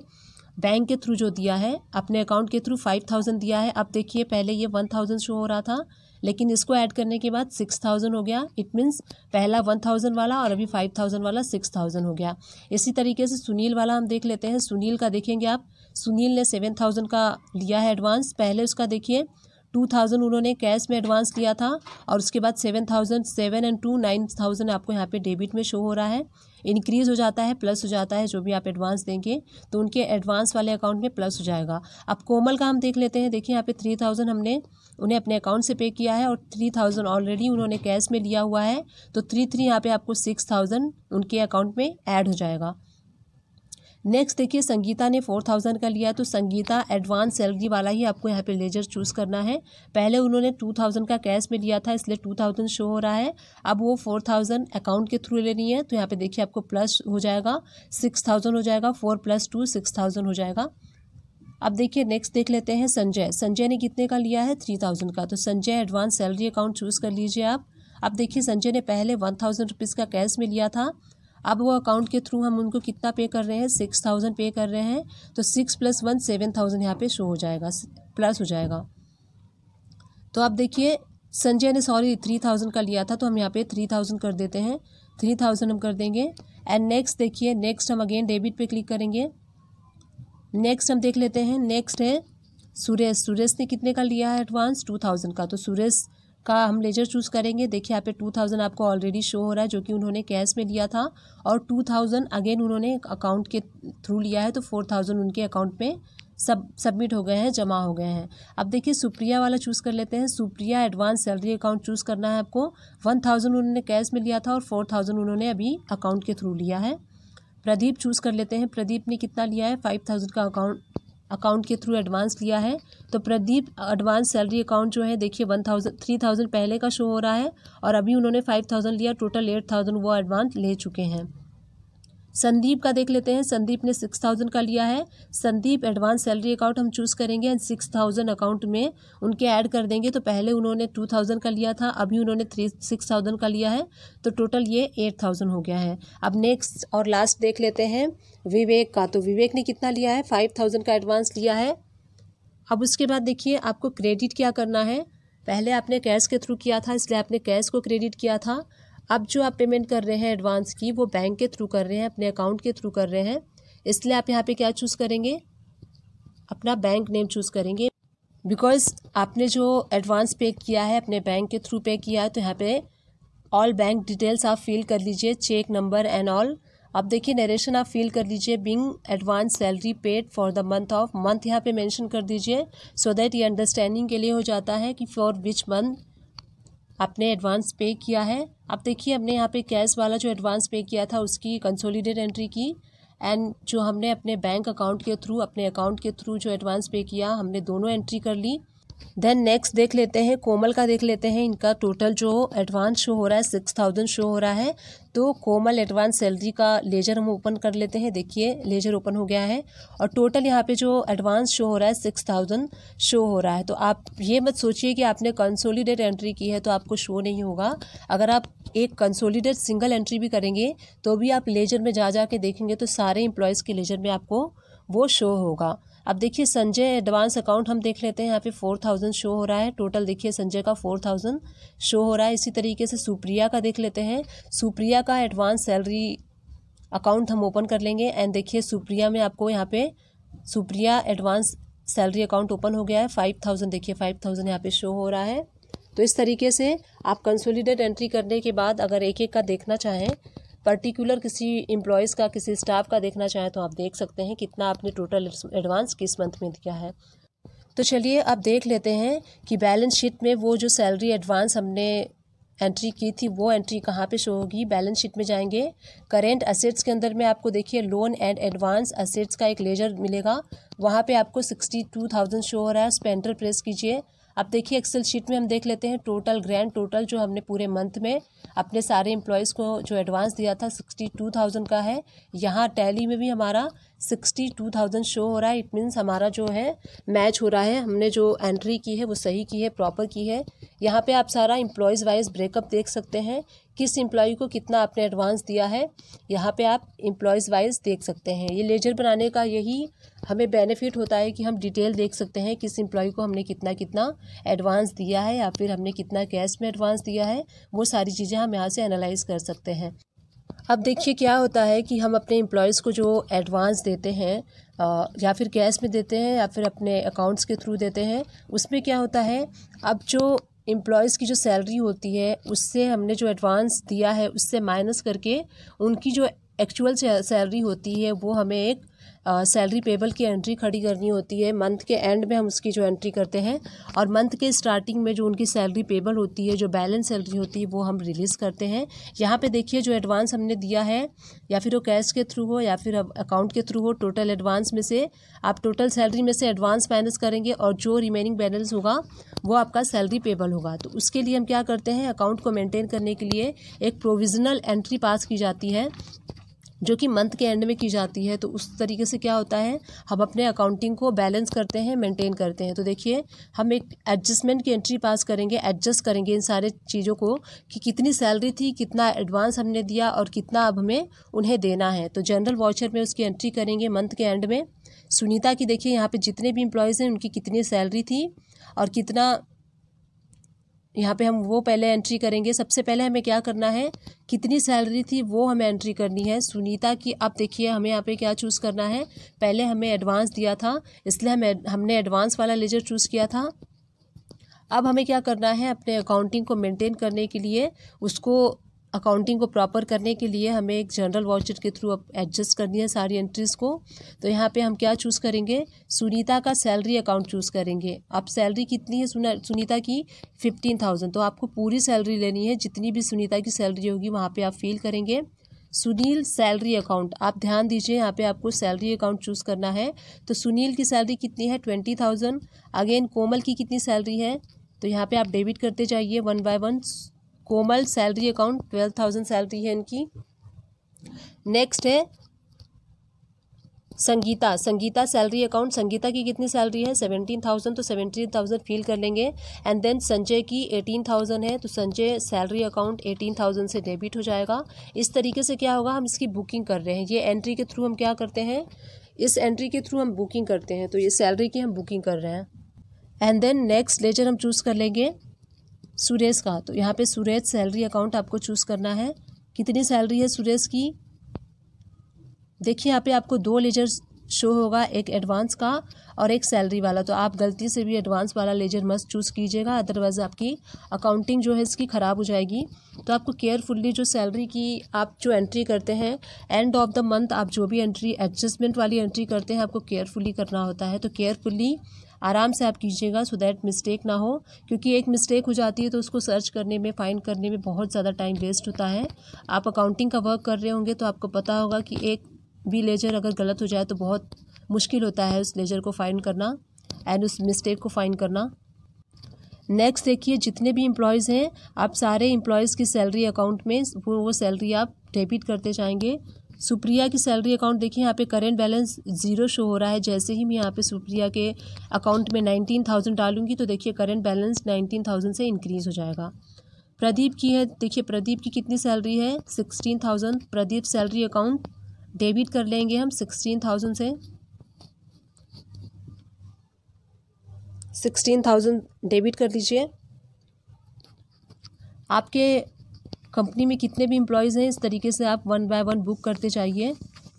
बैंक के थ्रू जो दिया है अपने अकाउंट के थ्रू फाइव थाउजेंड दिया है अब देखिए पहले ये वन थाउजेंड शो हो रहा था लेकिन इसको ऐड करने के बाद सिक्स थाउजेंड हो गया इट मीन्स पहला वन थाउजेंड वाला और अभी फाइव थाउजेंड वाला सिक्स थाउजेंड हो गया इसी तरीके से सुनील वाला हम देख लेते हैं सुनील का देखेंगे आप सुनील ने सेवन थाउजेंड का लिया है एडवांस पहले उसका देखिए टू थाउजेंड उन्होंने कैश में एडवांस लिया था और उसके बाद seven thousand seven and two nine thousand आपको यहाँ पे डेबिट में शो हो रहा है इंक्रीज़ हो जाता है प्लस हो जाता है जो भी आप एडवांस देंगे तो उनके एडवांस वाले अकाउंट में प्लस हो जाएगा अब कोमल का हम देख लेते हैं देखिए यहाँ पे थ्री थाउजेंड हमने उन्हें अपने अकाउंट से पे किया है और थ्री थाउजेंड ऑलरेडी उन्होंने कैश में लिया हुआ है तो थ्री थ्री यहाँ पर आपको सिक्स थाउजेंड उनके अकाउंट में ऐड हो जाएगा नेक्स्ट देखिए संगीता ने फोर थाउजेंड का लिया तो संगीता एडवांस सैलरी वाला ही आपको यहाँ पे लेजर चूज़ करना है पहले उन्होंने टू थाउजेंड का कैश में लिया था इसलिए टू थाउजेंड शो हो रहा है अब वो फोर थाउजेंड अकाउंट के थ्रू लेनी है तो यहाँ पे देखिए आपको प्लस हो जाएगा सिक्स थाउजेंड हो जाएगा four plus two six thousand हो जाएगा अब देखिए नेक्स्ट देख लेते हैं संजय संजय ने कितने का लिया है थ्री थाउजेंड का तो Sanjay advance salary account choose कर लीजिए आप अब देखिए संजय ने पहले वन थाउजेंड रुपीज़ का कैश में लिया था अब वो अकाउंट के थ्रू हम उनको कितना पे कर रहे हैं सिक्स थाउजेंड पे कर रहे हैं तो six plus one seven thousand यहाँ पे शो हो जाएगा प्लस हो जाएगा तो आप देखिए संजय ने सॉरी थ्री थाउजेंड का लिया था तो हम यहाँ पे थ्री थाउजेंड कर देते हैं थ्री थाउजेंड हम कर देंगे एंड नेक्स्ट देखिए नेक्स्ट हम अगेन डेबिट पे क्लिक करेंगे नेक्स्ट हम देख लेते हैं नेक्स्ट है सुरेश सुरेश ने कितने का लिया है एडवांस टू थाउजेंड का तो सुरेश का हम लेजर चूज़ करेंगे देखिए यहाँ पे टू थाउजेंड आपको ऑलरेडी शो हो रहा है जो कि उन्होंने कैश में लिया था और टू थाउजेंड अगेन उन्होंने अकाउंट के थ्रू लिया है तो फोर थाउजेंड उनके अकाउंट में सब सबमिट हो गए हैं जमा हो गए हैं अब देखिए सुप्रिया वाला चूज़ कर लेते हैं Supriya advance salary account choose करना है आपको वन थाउजेंड उन्होंने कैश में लिया था और फोर थाउजेंड उन्होंने अभी अकाउंट के थ्रू लिया है प्रदीप चूज़ कर लेते हैं प्रदीप ने कितना लिया है फाइव थाउजेंड का अकाउंट अकाउंट के थ्रू एडवांस लिया है तो प्रदीप एडवांस सैलरी अकाउंट जो है देखिए वन थाउजेंड थ्री थाउजेंड पहले का शो हो रहा है और अभी उन्होंने फाइव थाउजेंड लिया टोटल एट थाउजेंड वो एडवांस ले चुके हैं संदीप का देख लेते हैं संदीप ने सिक्स थाउजेंड का लिया है संदीप एडवांस सैलरी अकाउंट हम चूज़ करेंगे एंड सिक्स थाउजेंड अकाउंट में उनके ऐड कर देंगे तो पहले उन्होंने टू थाउजेंड का लिया था अभी उन्होंने थ्री सिक्स थाउजेंड का लिया है तो टोटल ये एट थाउजेंड हो गया है अब नेक्स्ट और लास्ट देख लेते हैं विवेक का तो विवेक ने कितना लिया है फाइव थाउजेंड का एडवांस लिया है अब उसके बाद देखिए आपको क्रेडिट क्या करना है पहले आपने कैश के थ्रू किया था इसलिए आपने कैश को क्रेडिट किया था अब जो आप पेमेंट कर रहे हैं एडवांस की वो बैंक के थ्रू कर रहे हैं अपने अकाउंट के थ्रू कर रहे हैं इसलिए आप यहाँ पे क्या चूज़ करेंगे अपना बैंक नेम चूज़ करेंगे बिकॉज आपने जो एडवांस पे किया है अपने बैंक के थ्रू पे किया है तो यहाँ पे ऑल बैंक डिटेल्स आप फिल कर लीजिए चेक नंबर एंड ऑल अब देखिए नरेशन आप फिल कर लीजिए being advance salary paid for the month of month यहाँ पे मेंशन कर दीजिए सो दैट ये अंडरस्टैंडिंग के लिए हो जाता है कि फॉर विच मंथ आपने एडवांस पे किया है आप देखिए हमने यहाँ पे कैश वाला जो एडवांस पे किया था उसकी कंसोलिडेट एंट्री की एंड जो हमने अपने बैंक अकाउंट के थ्रू अपने अकाउंट के थ्रू जो एडवांस पे किया हमने दोनों एंट्री कर ली देन नेक्स्ट देख लेते हैं कोमल का देख लेते हैं इनका टोटल जो एडवांस शो हो रहा है सिक्स थाउजेंड शो हो रहा है तो कोमल एडवांस सैलरी का लेजर हम ओपन कर लेते हैं देखिए लेजर ओपन हो गया है और टोटल यहाँ पे जो एडवांस शो हो रहा है सिक्स थाउजेंड शो हो रहा है तो आप ये मत सोचिए कि आपने कंसोलीडेट एंट्री की है तो आपको शो नहीं होगा अगर आप एक कंसोलीडेट सिंगल एंट्री भी करेंगे तो भी आप लेजर में जा जा के देखेंगे तो सारे एम्प्लॉयज़ के लेजर में आपको वो शो होगा अब देखिए संजय एडवांस अकाउंट हम देख लेते हैं यहाँ पे फोर थाउजेंड शो हो रहा है टोटल देखिए संजय का फोर थाउजेंड शो हो रहा है इसी तरीके से सुप्रिया का देख लेते हैं सुप्रिया का एडवांस सैलरी अकाउंट हम ओपन कर लेंगे एंड देखिए सुप्रिया में आपको यहाँ पे Supriya advance salary account open हो गया है फाइव थाउजेंड देखिए फाइव थाउजेंड यहाँ पे शो हो रहा है तो इस तरीके से आप कंसोलिडेट एंट्री करने के बाद अगर एक एक का देखना चाहें पर्टिकुलर किसी एम्प्लॉयज़ का किसी स्टाफ का देखना चाहें तो आप देख सकते हैं कितना आपने टोटल एडवांस किस मंथ में दिया है तो चलिए अब देख लेते हैं कि बैलेंस शीट में वो जो सैलरी एडवांस हमने एंट्री की थी वो एंट्री कहाँ पे शो होगी बैलेंस शीट में जाएंगे करेंट असेट्स के अंदर में आपको देखिए लोन एंड एडवांस असेट्स का एक लेजर मिलेगा वहाँ पे आपको सिक्सटी टू थाउजेंड शो हो रहा है उस पर एंटर प्रेस कीजिए अब देखिए एक्सेल शीट में हम देख लेते हैं टोटल ग्रैंड टोटल जो हमने पूरे मंथ में अपने सारे एम्प्लॉयज़ को जो एडवांस दिया था सिक्सटी टू थाउजेंड का है यहाँ टैली में भी हमारा सिक्सटी टू थाउजेंड शो हो रहा है इट मीन्स हमारा जो है मैच हो रहा है हमने जो एंट्री की है वो सही की है प्रॉपर की है यहाँ पे आप सारा इम्प्लॉयज़ वाइज ब्रेकअप देख सकते हैं किस इम्प्लॉय को कितना आपने एडवांस दिया है यहाँ पे आप इम्प्लॉयज़ वाइज देख सकते हैं ये लेजर बनाने का यही हमें बेनिफिट होता है कि हम डिटेल देख सकते हैं किस इम्प्लॉय को हमने कितना कितना एडवांस दिया है या फिर हमने कितना कैश में एडवांस दिया है वो सारी चीज़ें हम यहाँ से एनालाइज कर सकते हैं अब देखिए क्या होता है कि हम अपने एम्प्लॉयज़ को जो एडवांस देते हैं या फिर कैश में देते हैं या फिर अपने अकाउंट्स के थ्रू देते हैं उसमें क्या होता है अब जो एम्प्लॉयज़ की जो सैलरी होती है उससे हमने जो एडवांस दिया है उससे माइनस करके उनकी जो एक्चुअल सैलरी होती है वो हमें एक सैलरी पेबल की एंट्री खड़ी करनी होती है मंथ के एंड में हम उसकी जो एंट्री करते हैं और मंथ के स्टार्टिंग में जो उनकी सैलरी पेबल होती है जो बैलेंस सैलरी होती है वो हम रिलीज़ करते हैं यहाँ पर देखिए जो एडवांस हमने दिया है या फिर वो कैश के थ्रू हो या फिर अकाउंट के थ्रू हो टोटल एडवांस में से आप टोटल सैलरी में से एडवांस माइनस करेंगे और जो रिमेनिंग बैलेंस होगा वो आपका सैलरी पेबल होगा तो उसके लिए हम क्या करते हैं अकाउंट को मेनटेन करने के लिए एक प्रोविजनल एंट्री पास की जाती है जो कि मंथ के एंड में की जाती है तो उस तरीके से क्या होता है हम अपने अकाउंटिंग को बैलेंस करते हैं मेंटेन करते हैं तो देखिए हम एक एडजस्टमेंट की एंट्री पास करेंगे एडजस्ट करेंगे इन सारे चीज़ों को कि कितनी सैलरी थी कितना एडवांस हमने दिया और कितना अब हमें उन्हें देना है तो जनरल वाचर में उसकी एंट्री करेंगे मंथ के एंड में सुनीता की देखिए यहाँ पर जितने भी एम्प्लॉयज़ हैं उनकी कितनी सैलरी थी और कितना यहाँ पे हम वो पहले एंट्री करेंगे सबसे पहले हमें क्या करना है कितनी सैलरी थी वो हमें एंट्री करनी है सुनीता की अब देखिए हमें यहाँ पे क्या चूज़ करना है पहले हमें एडवांस दिया था इसलिए हमें हमने एडवांस वाला लेजर चूज़ किया था अब हमें क्या करना है अपने अकाउंटिंग को मेंटेन करने के लिए उसको अकाउंटिंग को प्रॉपर करने के लिए हमें एक जनरल वाउचर के थ्रू एडजस्ट करनी है सारी एंट्रीज़ को तो यहाँ पे हम क्या चूज़ करेंगे सुनीता का सैलरी अकाउंट चूज़ करेंगे अब सैलरी कितनी है सुना सुनीता की फिफ्टीन थाउजेंड तो आपको पूरी सैलरी लेनी है जितनी भी सुनीता की सैलरी होगी वहाँ पर आप फील करेंगे सुनील सैलरी अकाउंट आप ध्यान दीजिए यहाँ पे आपको सैलरी अकाउंट चूज़ करना है तो सुनील की सैलरी कितनी है ट्वेंटी थाउजेंड अगेन कोमल की कितनी सैलरी है तो यहाँ पे आप डेबिट करते जाइए one by one Komal salary account twelve thousand salary है इनकी नेक्स्ट है संगीता संगीता सैलरी अकाउंट संगीता की कितनी सैलरी है सेवेंटीन थाउजेंड तो सेवेंटीन थाउजेंड फील कर लेंगे एंड देन संजय की एटीन थाउजेंड है तो Sanjay salary account eighteen thousand से डेबिट हो जाएगा इस तरीके से क्या होगा हम इसकी बुकिंग कर रहे हैं ये एंट्री के थ्रू हम क्या करते हैं इस एंट्री के थ्रू हम बुकिंग करते हैं तो ये सैलरी की हम बुकिंग कर रहे हैं एंड देन नेक्स्ट लेजर हम चूज़ कर लेंगे सुरेश का तो यहाँ पे सुरेश सैलरी अकाउंट आपको चूज़ करना है कितनी सैलरी है सुरेश की देखिए यहाँ पे आपको दो लेजर शो होगा एक एडवांस का और एक सैलरी वाला तो आप गलती से भी एडवांस वाला लेजर मस्त चूज़ कीजिएगा अदरवाइज़ आपकी अकाउंटिंग जो है इसकी ख़राब हो जाएगी तो आपको केयरफुल्ली जो सैलरी की आप जो एंट्री करते हैं एंड ऑफ द मंथ आप जो भी एंट्री एडजस्टमेंट वाली एंट्री करते हैं आपको केयरफुली करना होता है तो केयरफुली आराम से आप कीजिएगा सो दैट मिस्टेक ना हो क्योंकि एक मिस्टेक हो जाती है तो उसको सर्च करने में फाइंड करने में बहुत ज़्यादा टाइम वेस्ट होता है आप अकाउंटिंग का वर्क कर रहे होंगे तो आपको पता होगा कि एक भी लेजर अगर गलत हो जाए तो बहुत मुश्किल होता है उस लेजर को फाइंड करना एंड उस मिस्टेक को फाइंड करना नेक्स्ट देखिए जितने भी एम्प्लॉयज़ हैं आप सारे एम्प्लॉयज़ की सैलरी अकाउंट में वो वो सैलरी आप डेबिट करते जाएंगे सुप्रिया की सैलरी अकाउंट देखिए यहाँ पे करेंट बैलेंस जीरो शो हो रहा है जैसे ही मैं यहाँ पे सुप्रिया के अकाउंट में नाइनटीन थाउजेंड डालूंगी तो देखिए करेंट बैलेंस नाइनटीन थाउजेंड से इंक्रीज़ हो जाएगा प्रदीप की है देखिए प्रदीप की कितनी सैलरी है sixteen thousand Pradeep salary account debit कर लेंगे हम सिक्सटीन थाउजेंड से सिक्सटीन थाउजेंड डेबिट कर लीजिए आपके कंपनी में कितने भी इम्प्लॉयज़ हैं इस तरीके से आप वन बाय वन बुक करते जाइए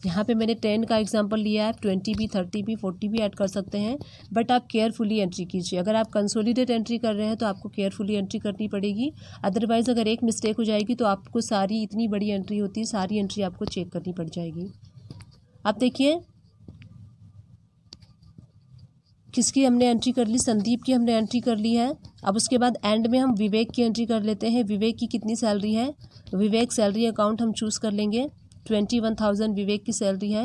यहाँ पे मैंने टेन का एग्जांपल लिया है आप ट्वेंटी भी थर्टी भी फोर्टी भी ऐड कर सकते हैं बट आप केयरफुली एंट्री कीजिए अगर आप कंसोलिडेट एंट्री कर रहे हैं तो आपको केयरफुली एंट्री करनी पड़ेगी अदरवाइज़ अगर एक मिस्टेक हो जाएगी तो आपको सारी इतनी बड़ी एंट्री होती है सारी एंट्री आपको चेक करनी पड़ जाएगी आप देखिए किसकी हमने एंट्री कर ली संदीप की हमने एंट्री कर ली है अब उसके बाद एंड में हम विवेक की एंट्री कर लेते हैं विवेक की कितनी सैलरी तो है विवेक सैलरी अकाउंट हम चूज़ कर लेंगे ट्वेंटी वन थाउजेंड विवेक की सैलरी है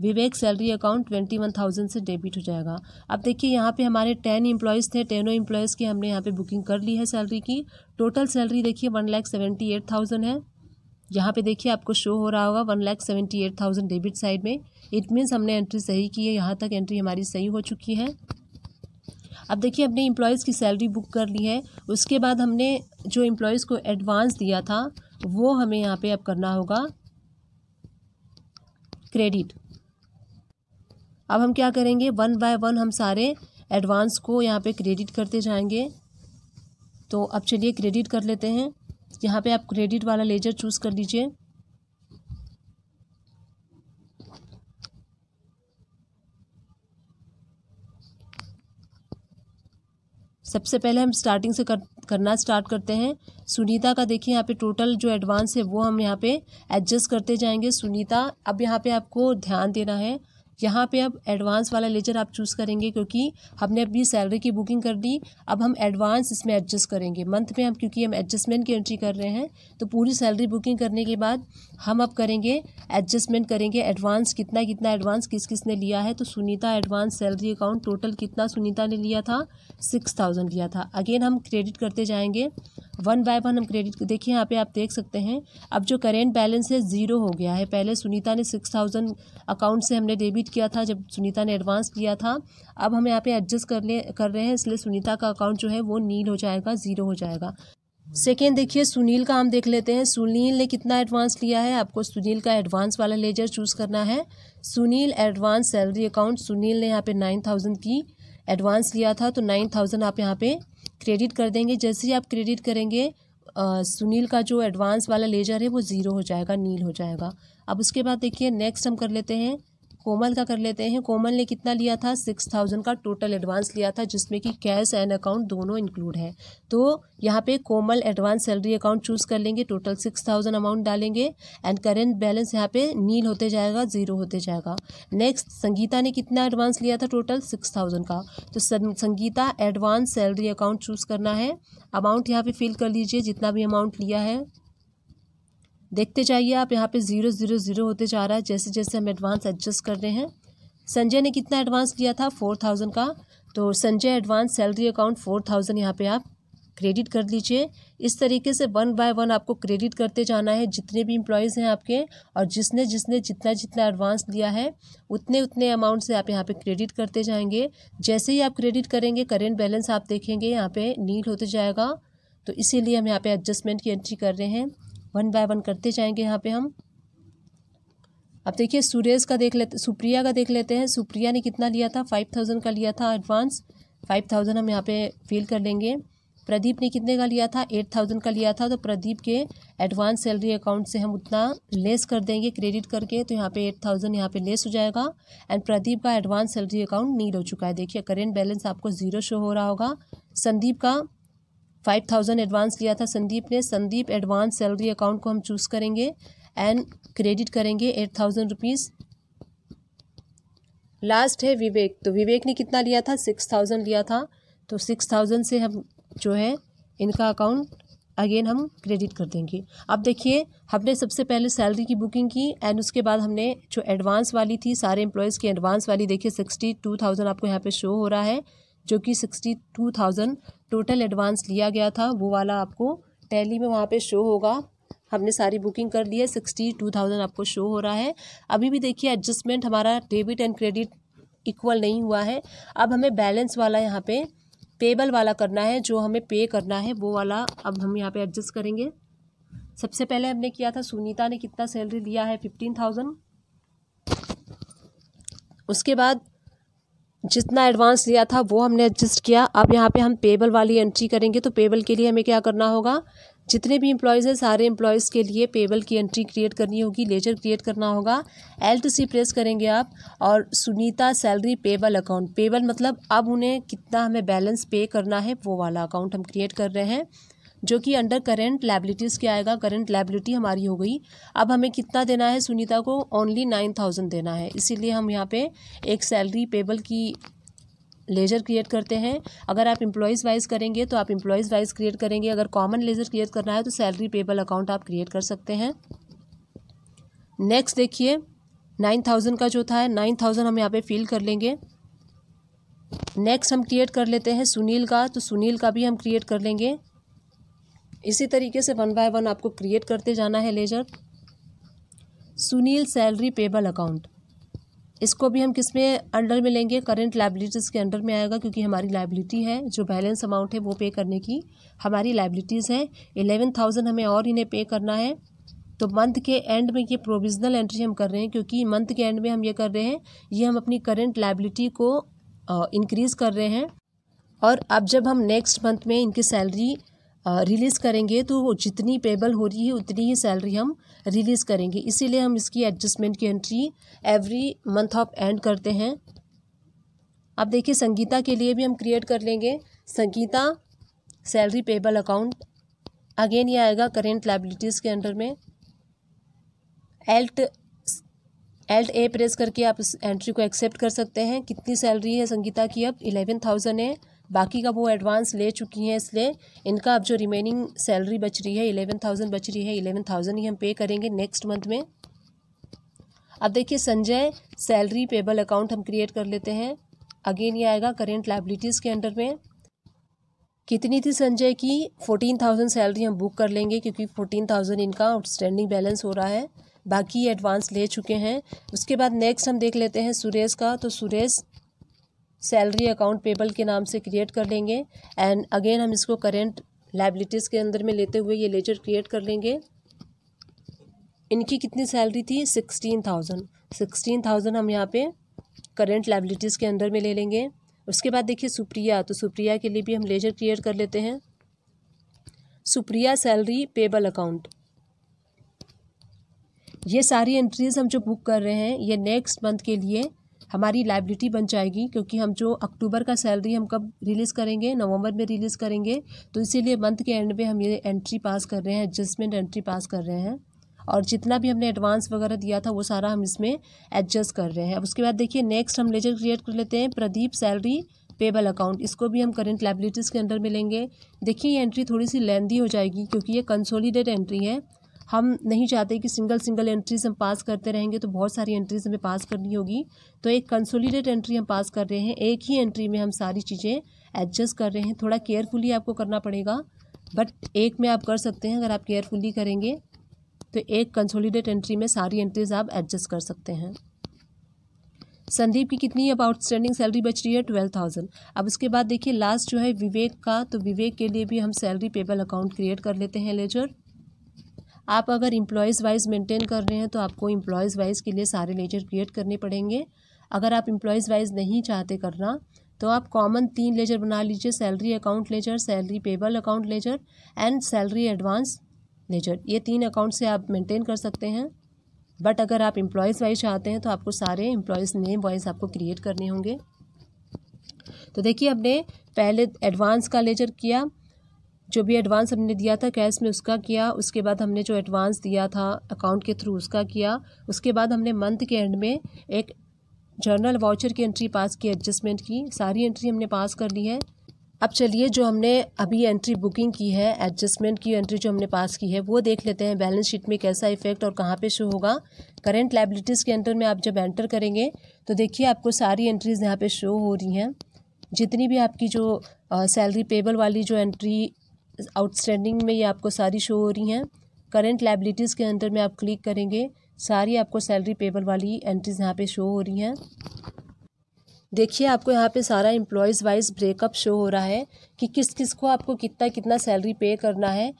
Vivek salary account twenty one thousand से डेबिट हो जाएगा अब देखिए यहाँ पे हमारे टेन एम्प्लॉयज़ थे टेनों इम्प्लॉयज़ की हमने यहाँ पे बुकिंग कर ली है सैलरी की टोटल सैलरी देखिए one lakh seventy eight thousand है यहाँ पे देखिए आपको शो हो रहा होगा one lakh seventy eight thousand debit side में इट मीन्स हमने एंट्री सही की है यहाँ तक एंट्री हमारी सही हो चुकी है अब देखिए अपने एम्प्लॉयज़ की सैलरी बुक कर ली है उसके बाद हमने जो एम्प्लॉयज़ को एडवांस दिया था वो हमें यहाँ पे अब करना होगा क्रेडिट अब हम क्या करेंगे वन बाय वन हम सारे एडवांस को यहाँ पे क्रेडिट करते जाएंगे तो अब चलिए क्रेडिट कर लेते हैं यहाँ पे आप क्रेडिट वाला लेजर चूज़ कर लीजिए सबसे पहले हम स्टार्टिंग से कर, करना स्टार्ट करते हैं सुनीता का देखिए यहाँ पे टोटल जो एडवांस है वो हम यहाँ पे एडजस्ट करते जाएंगे सुनीता अब यहाँ पे आपको ध्यान देना है यहाँ पे अब एडवांस वाला लेजर आप चूज़ करेंगे क्योंकि हमने अपनी सैलरी की बुकिंग कर दी अब हम एडवांस इसमें एडजस्ट करेंगे मंथ में हम क्योंकि हम एडजस्टमेंट की एंट्री कर रहे हैं तो पूरी सैलरी बुकिंग करने के बाद हम अब करेंगे एडजस्टमेंट करेंगे एडवांस कितना कितना एडवांस किस किस ने लिया है तो Sunita advance salary account total कितना सुनीता ने लिया था सिक्स थाउजेंड लिया था अगेन हम क्रेडिट करते जाएंगे वन बाय वन हम क्रेडिट देखिए यहाँ पे आप देख सकते हैं अब जो करेंट बैलेंस है ज़ीरो हो गया है पहले सुनीता ने सिक्स थाउजेंड अकाउंट से हमने डेबिट डेबिट किया था जब सुनीता ने एडवांस लिया था अब हम यहाँ पे एडजस्ट कर ले कर रहे हैं इसलिए सुनीता का अकाउंट जो है वो नील हो जाएगा ज़ीरो हो जाएगा सेकेंड देखिए सुनील का हम देख लेते हैं सुनील ने कितना एडवांस लिया है आपको सुनील का एडवांस वाला लेजर चूज़ करना है Sunil advance salary account Sunil ने यहाँ पे नाइन थाउजेंड की एडवांस लिया था तो नाइन थाउजेंड आप यहाँ पे क्रेडिट कर देंगे जैसे ही आप क्रेडिट करेंगे आ, सुनील का जो एडवांस वाला लेजर है वो ज़ीरो हो जाएगा नील हो जाएगा अब उसके बाद देखिए नेक्स्ट हम कर लेते हैं कोमल का कर लेते हैं कोमल ने कितना लिया था सिक्स थाउजेंड का टोटल एडवांस लिया था जिसमें कि कैश एंड अकाउंट दोनों इंक्लूड है तो यहाँ पे Komal advance salary account choose कर लेंगे टोटल सिक्स थाउजेंड अमाउंट डालेंगे एंड करेंट बैलेंस यहाँ पे नील होते जाएगा ज़ीरो होते जाएगा नेक्स्ट संगीता ने कितना एडवांस लिया था टोटल सिक्स थाउजेंड का तो Sangeeta advance salary account choose करना है अमाउंट यहाँ पे फिल कर लीजिए जितना भी अमाउंट लिया है देखते जाइए आप यहाँ पे ज़ीरो ज़ीरो ज़ीरो होते जा रहा है जैसे जैसे हम एडवांस एडजस्ट कर रहे हैं संजय ने कितना एडवांस लिया था फोर थाउजेंड का तो Sanjay advance salary account four thousand यहाँ पर आप क्रेडिट कर लीजिए इस तरीके से वन बाय वन आपको क्रेडिट करते जाना है जितने भी इम्प्लॉयज़ हैं आपके और जिसने जिसने जितना जितना एडवांस लिया है उतने उतने अमाउंट से आप यहाँ पे क्रेडिट करते जाएंगे जैसे ही आप क्रेडिट करेंगे करेंट बैलेंस आप देखेंगे यहाँ पे नील होते जाएगा तो इसीलिए हम यहाँ पे एडजस्टमेंट की एंट्री कर रहे हैं वन बाय वन करते जाएंगे यहाँ पे हम अब देखिए सुरेश का देख लेते सुप्रिया का देख लेते हैं सुप्रिया ने कितना लिया था फाइव थाउजेंड का लिया था एडवांस फाइव थाउजेंड हम यहाँ पे फिल कर लेंगे प्रदीप ने कितने का लिया था एट थाउजेंड का लिया था तो प्रदीप के एडवांस सैलरी अकाउंट से हम उतना लेस कर देंगे क्रेडिट करके तो यहाँ पे एट थाउजेंड यहाँ पे लेस हो जाएगा एंड प्रदीप का एडवांस सैलरी अकाउंट नील हो चुका है देखिए करेंट बैलेंस आपको जीरो शो हो रहा होगा संदीप का फाइव थाउजेंड एडवांस लिया था संदीप ने संदीप एडवांस सैलरी अकाउंट को हम चूज़ करेंगे एंड क्रेडिट करेंगे एट थाउजेंड रुपीज़ लास्ट है विवेक तो विवेक ने कितना लिया था सिक्स थाउजेंड लिया था तो सिक्स थाउजेंड से हम जो है इनका अकाउंट अगेन हम क्रेडिट कर देंगे अब देखिए हमने सबसे पहले सैलरी की बुकिंग की एंड उसके बाद हमने जो एडवांस वाली थी सारे एम्प्लॉयज़ की एडवांस वाली देखिए सिक्सटी टू थाउजेंड आपको यहाँ पे शो हो रहा है जो कि sixty two thousand total advance लिया गया था वो वाला आपको टैली में वहाँ पे शो होगा हमने सारी बुकिंग कर ली है सिक्सटी टू थाउजेंड आपको शो हो रहा है अभी भी देखिए एडजस्टमेंट हमारा डेबिट एंड क्रेडिट इक्वल नहीं हुआ है अब हमें बैलेंस वाला यहाँ पे पेबल वाला करना है जो हमें पे करना है वो वाला अब हम यहाँ पे एडजस्ट करेंगे सबसे पहले हमने किया था सुनीता ने कितना सैलरी लिया है फिफ्टीन थाउजेंड उसके बाद जितना एडवांस लिया था वो हमने एडजस्ट किया अब यहाँ पे हम पेबल वाली एंट्री करेंगे तो पेबल के लिए हमें क्या करना होगा जितने भी एम्प्लॉयज़ हैं सारे एम्प्लॉयज़ के लिए पेबल की एंट्री क्रिएट करनी होगी लेजर क्रिएट करना होगा एल टू सी प्रेस करेंगे आप और Sunita salary payable account payable मतलब अब उन्हें कितना हमें बैलेंस पे करना है वो वाला अकाउंट हम क्रिएट कर रहे हैं जो कि अंडर करेंट लाइबिलिटीज़ के आएगा करेंट लाइबिलिटी हमारी हो गई अब हमें कितना देना है सुनीता को ओनली नाइन थाउजेंड देना है इसीलिए हम यहाँ पे एक सैलरी पेबल की लेजर क्रिएट करते हैं अगर आप इम्प्लॉइज़ वाइज करेंगे तो आप इम्प्लॉइज़ वाइज क्रिएट करेंगे अगर कॉमन लेजर क्रिएट करना है तो सैलरी पेबल अकाउंट आप क्रिएट कर सकते हैं नेक्स्ट देखिए नाइन थाउजेंड का जो था नाइन थाउजेंड हम यहाँ पे फिल कर लेंगे नेक्स्ट हम क्रिएट कर लेते हैं सुनील का तो सुनील का भी हम क्रिएट कर लेंगे इसी तरीके से वन बाय वन आपको क्रिएट करते जाना है ledger Sunil salary payable account इसको भी हम किस में अंडर में लेंगे करेंट लाइबिलिटीज़ के अंडर में आएगा क्योंकि हमारी लाइबिलिटी है जो बैलेंस अमाउंट है वो पे करने की हमारी लाइबिलिटीज़ हैं एलेवन थाउजेंड हमें और इन्हें पे करना है तो मंथ के एंड में ये प्रोविजनल एंट्री हम कर रहे हैं क्योंकि मंथ के एंड में हम ये कर रहे हैं ये हम अपनी करेंट लाइबिलिटी को इंक्रीज़ कर रहे हैं और अब जब हम नेक्स्ट मंथ में इनकी सैलरी रिलीज़ करेंगे तो वो जितनी पेबल हो रही है उतनी ही सैलरी हम रिलीज़ करेंगे इसीलिए हम इसकी एडजस्टमेंट की entry every month of end करते हैं अब देखिए संगीता के लिए भी हम क्रिएट कर लेंगे Sangeeta salary payable account again ये आएगा करेंट लाइबिलिटीज़ के अंडर में एल्ट एल्ट ए प्रेस करके आप इस एंट्री को एक्सेप्ट कर सकते हैं कितनी सैलरी है संगीता की अब इलेवन थाउजेंड है बाकी का वो एडवांस ले चुकी हैं इसलिए इनका अब जो रिमेनिंग सैलरी बच रही है एलेवन थाउजेंड बच रही है एलेवन थाउजेंड ही हम पे करेंगे नेक्स्ट मंथ में अब देखिए संजय सैलरी पेबल अकाउंट हम क्रिएट कर लेते हैं अगेन ये आएगा करेंट लाइबिलिटीज़ के अंडर में कितनी थी संजय की फोर्टीन थाउजेंड सैलरी हम बुक कर लेंगे क्योंकि फोर्टीन थाउजेंड इनका आउटस्टैंडिंग बैलेंस हो रहा है बाकी एडवांस ले चुके हैं उसके बाद नेक्स्ट हम देख लेते हैं सुरेश का तो सुरेश सैलरी अकाउंट पेबल के नाम से क्रिएट कर लेंगे एंड अगेन हम इसको करेंट लाइबिलिटीज़ के अंदर में लेते हुए ये लेजर क्रिएट कर लेंगे इनकी कितनी सैलरी थी सिक्सटीन थाउजेंड सिक्सटीन थाउजेंड हम यहाँ पे करेंट लाइबिलिटीज़ के अंदर में ले लेंगे उसके बाद देखिए सुप्रिया तो सुप्रिया के लिए भी हम लेजर क्रिएट कर लेते हैं सुप्रिया सैलरी पेबल अकाउंट ये सारी एंट्रीज़ हम जो बुक कर रहे हैं ये नेक्स्ट मंथ के लिए हमारी लाइबिलिटी बन जाएगी क्योंकि हम जो अक्टूबर का सैलरी हम कब रिलीज़ करेंगे नवंबर में रिलीज़ करेंगे तो इसीलिए मंथ के एंड में हम ये एंट्री पास कर रहे हैं एडजस्टमेंट एंट्री पास कर रहे हैं और जितना भी हमने एडवांस वगैरह दिया था वो सारा हम इसमें एडजस्ट कर रहे हैं अब उसके बाद देखिए नेक्स्ट हम लेजर क्रिएट कर लेते हैं प्रदीप सैलरी पेबल अकाउंट इसको भी हम करेंट लाइबिलिटीज़ के अंदर मिलेंगे देखिए ये एंट्री थोड़ी सी लेंदी हो जाएगी क्योंकि ये कंसोलिडेट एंट्री है हम नहीं चाहते कि सिंगल सिंगल एंट्रीज हम पास करते रहेंगे तो बहुत सारी एंट्रीज हमें पास करनी होगी तो एक कंसोलिडेट एंट्री हम पास कर रहे हैं एक ही एंट्री में हम सारी चीज़ें एडजस्ट कर रहे हैं थोड़ा केयरफुली आपको करना पड़ेगा बट एक में आप कर सकते हैं अगर आप केयरफुली करेंगे तो एक कंसोलिडेट एंट्री में सारी एंट्रीज आप एडजस्ट कर सकते हैं संदीप की कितनी अब आउटस्टैंडिंग सैलरी बच रही है ट्वेल्व थाउजेंड अब उसके बाद देखिए लास्ट जो है विवेक का तो विवेक के लिए भी हम सैलरी पेबल अकाउंट क्रिएट कर लेते हैं लेजर आप अगर इम्प्लॉयज़ वाइज मेंटेन कर रहे हैं तो आपको इम्प्लॉयज़ वाइज़ के लिए सारे लेजर क्रिएट करने पड़ेंगे अगर आप इम्प्लॉयज़ वाइज नहीं चाहते करना तो आप कॉमन तीन लेजर बना लीजिए salary account ledger salary payable account ledger and salary advance ledger ये तीन अकाउंट से आप मेंटेन कर सकते हैं बट अगर आप इम्प्लॉयज़ वाइज चाहते हैं तो आपको सारे इम्प्लॉयज़ नेम वाइज आपको क्रिएट करने होंगे तो देखिए आपने पहले एडवांस का लेजर किया जो भी एडवांस हमने दिया था कैश में उसका किया उसके बाद हमने जो एडवांस दिया था अकाउंट के थ्रू उसका किया उसके बाद हमने मंथ के एंड में एक जर्नल वाउचर की एंट्री पास की एडजस्टमेंट की सारी एंट्री हमने पास कर ली है अब चलिए जो हमने अभी एंट्री बुकिंग की है एडजस्टमेंट की एंट्री जो हमने पास की है वो देख लेते हैं बैलेंस शीट में कैसा इफेक्ट और कहाँ पे शो होगा करेंट लाइबिलिटीज़ के अंडर में आप जब एंटर करेंगे तो देखिए आपको सारी एंट्रीज़ यहाँ पे शो हो रही हैं जितनी भी आपकी जो सैलरी पेबल वाली जो एंट्री आउटस्टैंडिंग में ये आपको सारी शो हो रही हैं करेंट लाइबिलिटीज़ के अंदर में आप क्लिक करेंगे सारी आपको सैलरी पेबल वाली एंट्रीज यहाँ पे शो हो रही हैं देखिए आपको यहाँ पे सारा एम्प्लॉयज़ वाइज ब्रेकअप शो हो रहा है कि किस किस को आपको कितना कितना सैलरी पे करना है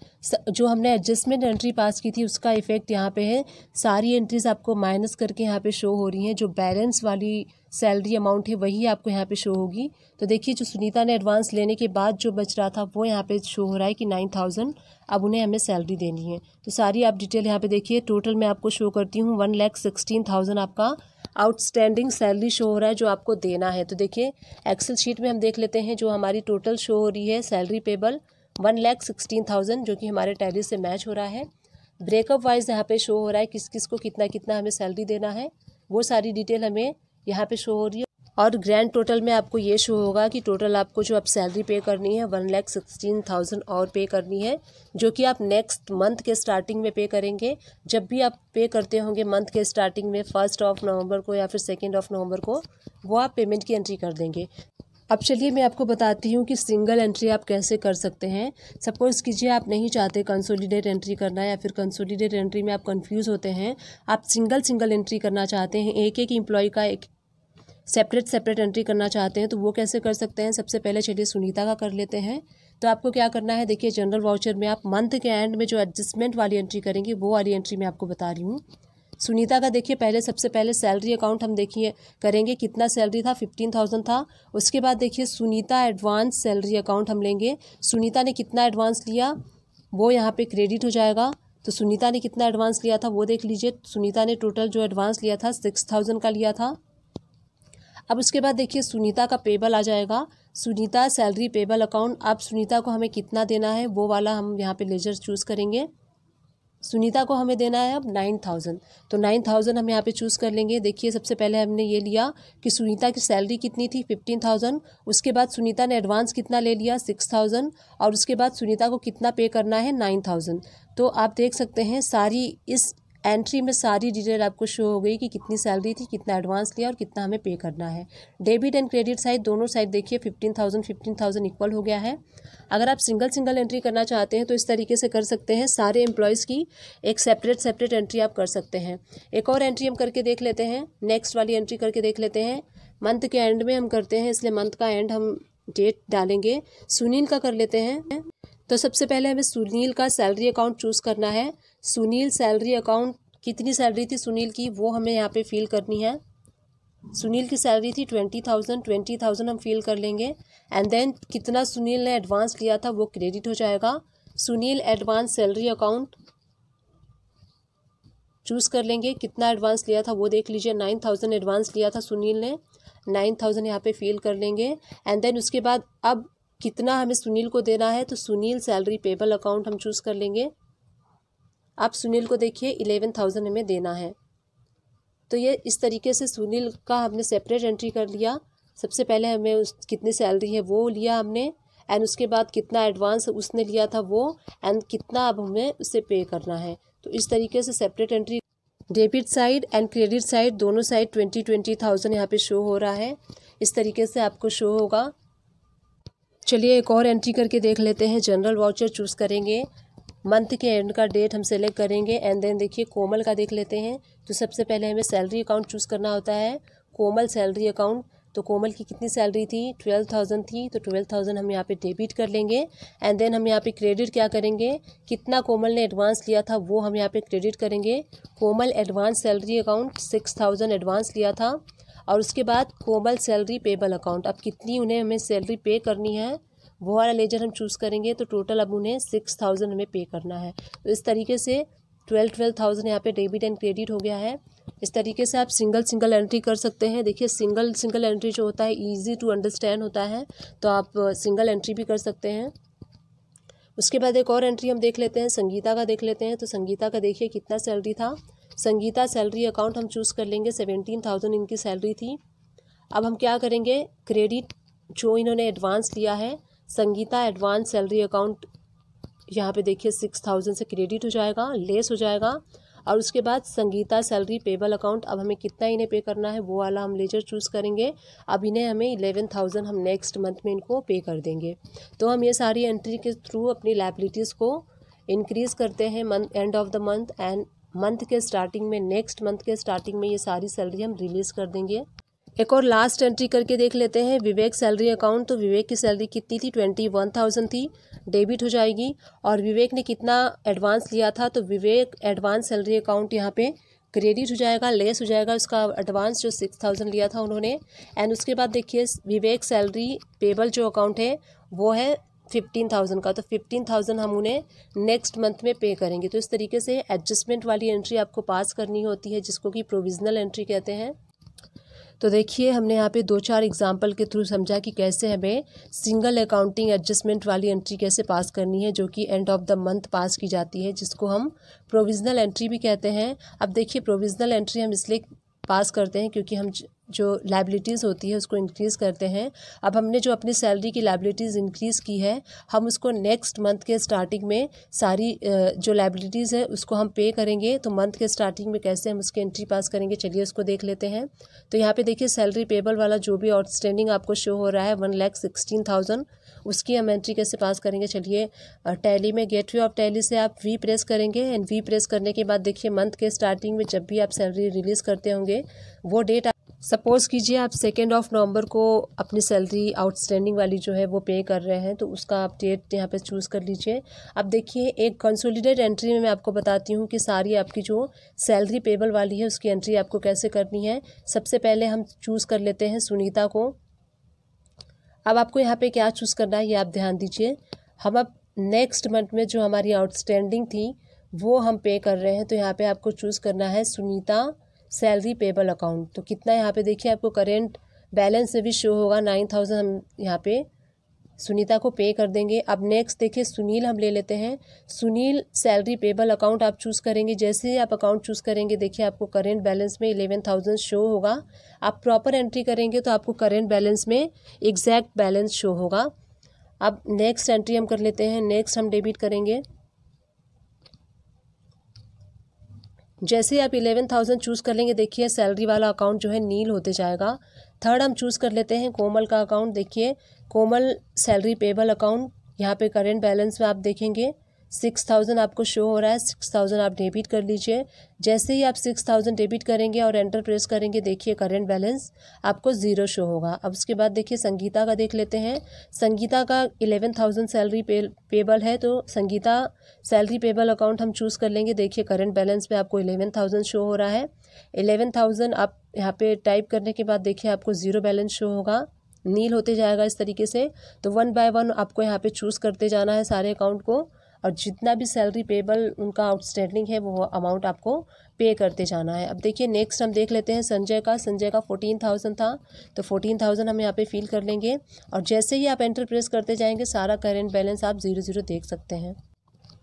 जो हमने एडजस्टमेंट एंट्री पास की थी उसका इफेक्ट यहाँ पे है सारी एंट्रीज आपको माइनस करके यहाँ पे शो हो रही हैं जो बैलेंस वाली सैलरी अमाउंट है वही आपको यहाँ पे शो होगी तो देखिए जो सुनीता ने एडवांस लेने के बाद जो बच रहा था वो यहाँ पे शो हो रहा है कि नाइन थाउजेंड अब उन्हें हमें सैलरी देनी है तो सारी आप डिटेल यहाँ पे देखिए टोटल मैं आपको शो करती हूँ वन लैख सिक्सटीन थाउजेंड आपका आउटस्टैंडिंग सैलरी शो हो रहा है जो आपको देना है तो देखिए एक्सेल शीट में हम देख लेते हैं जो हमारी टोटल शो हो रही है salary payable one lakh sixteen thousand जो कि हमारे टैली से मैच हो रहा है ब्रेकअप वाइज यहाँ पे शो हो रहा है किस किस को कितना कितना हमें सैलरी देना है वो सारी डिटेल हमें यहाँ पे शो हो रही है और ग्रैंड टोटल में आपको ये शो होगा कि टोटल आपको जो आप सैलरी पे करनी है वन लैख सिक्सटीन थाउजेंड और पे करनी है जो कि आप नेक्स्ट मंथ के स्टार्टिंग में पे करेंगे जब भी आप पे करते होंगे मंथ के स्टार्टिंग में फर्स्ट ऑफ नवंबर को या फिर सेकेंड ऑफ नवंबर को वो आप पेमेंट की एंट्री कर देंगे अब चलिए मैं आपको बताती हूँ कि सिंगल एंट्री आप कैसे कर सकते हैं सपोज़ कीजिए आप नहीं चाहते कंसोलिडेट एंट्री करना या फिर कंसोलिडेट एंट्री में आप कंफ्यूज होते हैं आप सिंगल सिंगल एंट्री करना चाहते हैं एक एक एम्प्लॉय का एक सेपरेट सेपरेट एंट्री करना चाहते हैं तो वो कैसे कर सकते हैं सबसे पहले चलिए सुनीता का कर लेते हैं तो आपको क्या करना है देखिए जनरल वाउचर में आप मंथ के एंड में जो एडजस्टमेंट वाली एंट्री करेंगे वो वाली एंट्री मैं आपको बता रही हूँ सुनीता का देखिए पहले सबसे पहले सैलरी अकाउंट हम देखिए करेंगे कितना सैलरी था फिफ्टीन थाउजेंड था उसके बाद देखिए सुनीता एडवांस सैलरी अकाउंट हम लेंगे सुनीता ने कितना एडवांस लिया वो यहाँ पे क्रेडिट हो जाएगा तो सुनीता ने कितना एडवांस लिया था वो देख लीजिए सुनीता ने टोटल जो एडवांस लिया था सिक्स थाउजेंड का लिया था अब उसके बाद देखिए सुनीता का पेबल आ जाएगा सुनीता सैलरी पेबल अकाउंट अब सुनीता को हमें कितना देना है वो वाला हम यहाँ पे लेजर चूज़ करेंगे सुनीता को हमें देना है अब नाइन थाउजेंड तो नाइन थाउजेंड हम यहाँ पे चूज़ कर लेंगे देखिए सबसे पहले हमने ये लिया कि सुनीता की सैलरी कितनी थी फिफ्टीन थाउजेंड उसके बाद सुनीता ने एडवांस कितना ले लिया सिक्स थाउजेंड और उसके बाद सुनीता को कितना पे करना है नाइन थाउजेंड तो आप देख सकते हैं सारी इस एंट्री में सारी डिटेल आपको शो हो गई कि कितनी सैलरी थी कितना एडवांस लिया और कितना हमें पे करना है डेबिट एंड क्रेडिट साइड दोनों साइड देखिए fifteen thousand fifteen thousand equal हो गया है अगर आप सिंगल सिंगल एंट्री करना चाहते हैं तो इस तरीके से कर सकते हैं सारे एम्प्लॉयज़ की एक सेपरेट सेपरेट एंट्री आप कर सकते हैं एक और एंट्री हम करके देख लेते हैं नेक्स्ट वाली एंट्री करके देख लेते हैं मंथ के एंड में हम करते हैं इसलिए मंथ का एंड हम डेट डालेंगे सुनील का कर लेते हैं तो सबसे पहले हमें सुनील का सैलरी अकाउंट चूज़ करना है सुनील सैलरी अकाउंट कितनी सैलरी थी सुनील की वो हमें यहाँ पे फिल करनी है सुनील की सैलरी थी ट्वेंटी थाउजेंड ट्वेंटी थाउजेंड हम फिल कर लेंगे एंड देन कितना सुनील ने एडवांस लिया था वो क्रेडिट हो जाएगा Sunil advance salary account choose कर लेंगे कितना एडवांस लिया था वो देख लीजिए नाइन थाउजेंड एडवांस लिया था सुनील ने नाइन थाउजेंड यहाँ पे फिल कर लेंगे एंड देन उसके बाद अब कितना हमें सुनील को देना है तो सुनील सैलरी पेबल अकाउंट हम चूज़ कर लेंगे आप सुनील को देखिए इलेवन थाउजेंड हमें देना है तो ये इस तरीके से सुनील का हमने सेपरेट एंट्री कर लिया सबसे पहले हमें उस कितनी सैलरी है वो लिया हमने एंड उसके बाद कितना एडवांस उसने लिया था वो एंड कितना अब हमें उसे पे करना है तो इस तरीके से separate entry debit side and credit side दोनों साइड ट्वेंटी ट्वेंटी थाउजेंड यहाँ पे शो हो रहा है इस तरीके से आपको शो होगा चलिए एक और एंट्री करके देख लेते हैं जनरल वाउचर चूज़ करेंगे मंथ के एंड का डेट हम सेलेक्ट करेंगे एंड देन देखिए कोमल का देख लेते हैं तो सबसे पहले हमें सैलरी अकाउंट चूज़ करना होता है कोमल सैलरी अकाउंट तो कोमल की कितनी सैलरी थी ट्वेल्व थाउजेंड थी तो ट्वेल्व थाउजेंड हम यहाँ पे डेबिट कर लेंगे एंड देन हम यहाँ पे क्रेडिट क्या करेंगे कितना कोमल ने एडवांस लिया था वो हम यहाँ पे क्रेडिट करेंगे Komal advance salary account six thousand advance लिया था और उसके बाद कोमल सैलरी पेबल अकाउंट अब कितनी उन्हें हमें सैलरी पे करनी है वो वाला लेजर हम चूज़ करेंगे तो टोटल अब उन्हें सिक्स थाउजेंड हमें पे करना है तो इस तरीके से ट्वेल्व ट्वेल्व थाउजेंड यहाँ पे डेबिट एंड क्रेडिट हो गया है इस तरीके से आप सिंगल सिंगल एंट्री कर सकते हैं देखिए सिंगल सिंगल एंट्री जो होता है ईजी टू अंडरस्टैंड होता है तो आप सिंगल एंट्री भी कर सकते हैं उसके बाद एक और एंट्री हम देख लेते हैं संगीता का देख लेते हैं तो संगीता का देखिए कितना सैलरी था संगीता सैलरी अकाउंट हम चूज़ कर लेंगे सेवेंटीन थाउजेंड इनकी सैलरी थी अब हम क्या करेंगे क्रेडिट जो इन्होंने एडवांस लिया है संगीता एडवांस सैलरी अकाउंट यहाँ पे देखिए सिक्स थाउजेंड से क्रेडिट हो जाएगा लेस हो जाएगा और उसके बाद संगीता सैलरी पेबल अकाउंट अब हमें कितना इन्हें पे करना है वो वाला हम लेजर चूज़ करेंगे अब इन्हें हमें इलेवन थाउजेंड हम नेक्स्ट मंथ में इनको पे कर देंगे तो हम ये सारी एंट्री के थ्रू अपनी लाइबिलिटीज़ को इंक्रीज़ करते हैं month end of the month end month के स्टार्टिंग में नेक्स्ट मंथ के स्टार्टिंग में ये सारी सैलरी हम रिलीज़ कर देंगे एक और लास्ट एंट्री करके देख लेते हैं विवेक सैलरी अकाउंट तो विवेक की सैलरी कितनी थी ट्वेंटी वन थाउजेंड थी डेबिट हो जाएगी और विवेक ने कितना एडवांस लिया था तो विवेक एडवांस सैलरी अकाउंट यहाँ पे क्रेडिट हो जाएगा लेस हो जाएगा उसका एडवांस जो सिक्स थाउजेंड लिया था उन्होंने एंड उसके बाद देखिए विवेक सैलरी पेबल जो अकाउंट है वो है फिफ्टीन थाउजेंड का तो फिफ्टीन थाउजेंड हम उन्हें नेक्स्ट मंथ में पे करेंगे तो इस तरीके से एडजस्टमेंट वाली एंट्री आपको पास करनी होती है जिसको कि प्रोविजनल एंट्री कहते हैं तो देखिए हमने यहाँ पे दो चार एग्जाम्पल के थ्रू समझा कि कैसे हमें सिंगल अकाउंटिंग एडजस्टमेंट वाली एंट्री कैसे पास करनी है जो कि end of the month pass की जाती है जिसको हम प्रोविजनल एंट्री भी कहते हैं अब देखिए प्रोविजनल एंट्री हम इसलिए पास करते हैं क्योंकि हम जो लाइबिलिटीज़ होती है उसको इंक्रीज़ करते हैं अब हमने जो अपनी सैलरी की लाइबिलिटीज़ इंक्रीज़ की है हम उसको नेक्स्ट मंथ के स्टार्टिंग में सारी जो लाइबिलिटीज़ है उसको हम पे करेंगे तो मंथ के स्टार्टिंग में कैसे हम उसकी एंट्री पास करेंगे चलिए उसको देख लेते हैं तो यहाँ पे देखिए सैलरी पेबल वाला जो भी आउटस्टैंडिंग आपको शो हो रहा है वन लैख सिक्सटीन थाउजेंड उसकी हम एंट्री कैसे पास करेंगे चलिए टैली में गेट वे ऑफ टैली से आप वी प्रेस करेंगे एंड वी प्रेस करने के बाद देखिए मंथ के स्टार्टिंग में जब भी आप सैलरी रिलीज़ करते होंगे वो डेट सपोज़ कीजिए आप सेकेंड ऑफ नवंबर को अपनी सैलरी आउटस्टैंडिंग वाली जो है वो पे कर रहे हैं तो उसका आप डेट यहाँ पे चूज़ कर लीजिए अब देखिए एक कंसोलिडेट एंट्री में मैं आपको बताती हूँ कि सारी आपकी जो सैलरी पेबल वाली है उसकी एंट्री आपको कैसे करनी है सबसे पहले हम चूज़ कर लेते हैं सुनीता को अब आपको यहाँ पे क्या चूज़ करना है ये आप ध्यान दीजिए हम अब नेक्स्ट मंथ में जो हमारी आउटस्टैंडिंग थी वो हम पे कर रहे हैं तो यहाँ पे आपको चूज़ करना है सुनीता सैलरी पेबल अकाउंट तो कितना यहाँ पे देखिए आपको करेंट बैलेंस में भी शो होगा नाइन थाउजेंड हम यहाँ पे सुनीता को पे कर देंगे अब नेक्स्ट देखिए सुनील हम ले लेते हैं सुनील सैलरी पेबल अकाउंट आप चूज़ करेंगे जैसे ही आप अकाउंट चूज़ करेंगे देखिए आपको करेंट बैलेंस में इलेवन थाउजेंड शो होगा आप प्रॉपर एंट्री करेंगे तो आपको करेंट बैलेंस में एग्जैक्ट बैलेंस शो होगा अब नेक्स्ट एंट्री हम कर लेते हैं नेक्स्ट हम डेबिट करेंगे जैसे आप इलेवन थाउजेंड चूज़ कर लेंगे देखिए सैलरी वाला अकाउंट जो है नील होते जाएगा थर्ड हम चूज़ कर लेते हैं कोमल का अकाउंट देखिए कोमल सैलरी पेबल अकाउंट यहाँ पे करेंट बैलेंस में आप देखेंगे सिक्स थाउजेंड आपको शो हो रहा है सिक्स थाउजेंड आप डेबिट कर लीजिए जैसे ही आप सिक्स थाउजेंड डेबिट करेंगे और एंटर प्रेस करेंगे देखिए करेंट बैलेंस आपको ज़ीरो शो होगा अब उसके बाद देखिए संगीता का देख लेते हैं संगीता का eleven thousand salary pay payable है तो संगीता सैलरी पेबल अकाउंट हम चूज़ कर लेंगे देखिए करेंट बैलेंस में आपको इलेवन थाउजेंड शो हो रहा है इलेवन थाउजेंड आप यहाँ पे टाइप करने के बाद देखिए आपको ज़ीरो बैलेंस शो होगा नील होते जाएगा इस तरीके से तो वन बाय वन आपको यहाँ पे चूज़ करते जाना है सारे अकाउंट को और जितना भी सैलरी पेबल उनका आउटस्टैंडिंग है वो अमाउंट आपको पे करते जाना है अब देखिए नेक्स्ट हम देख लेते हैं संजय का संजय का फोर्टीन थाउजेंड था तो फोर्टीन थाउजेंड हम यहाँ पे फिल कर लेंगे और जैसे ही आप एंटर प्रेस करते जाएंगे सारा करेंट बैलेंस आप ज़ीरो ज़ीरो देख सकते हैं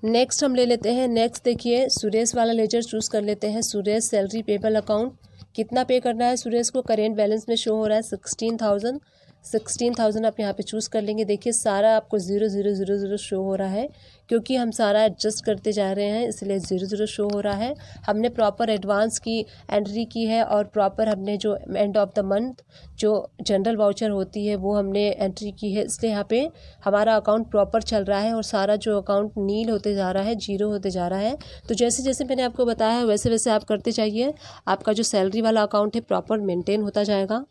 नेक्स्ट हम ले लेते हैं नेक्स्ट देखिए सुरेश वाला लेजर चूज़ कर लेते हैं सुरेश सैलरी पेबल अकाउंट कितना पे करना है सुरेश को करेंट बैलेंस में शो हो रहा है सिक्सटीन थाउजेंड सिक्सटीन थाउजेंड आप यहाँ पे चूज़ कर लेंगे देखिए सारा आपको zero zero zero zero show हो रहा है क्योंकि हम सारा एडजस्ट करते जा रहे हैं इसलिए ज़ीरो ज़ीरो शो हो रहा है हमने प्रॉपर एडवांस की एंट्री की है और प्रॉपर हमने जो एंड ऑफ द मंथ जो जनरल वाउचर होती है वो हमने एंट्री की है इसलिए यहाँ पे हमारा अकाउंट प्रॉपर चल रहा है और सारा जो अकाउंट नील होते जा रहा है जीरो होते जा रहा है तो जैसे जैसे मैंने आपको बताया है वैसे वैसे आप करते जाइए आपका जो सैलरी वाला अकाउंट है प्रॉपर मेंटेन होता जाएगा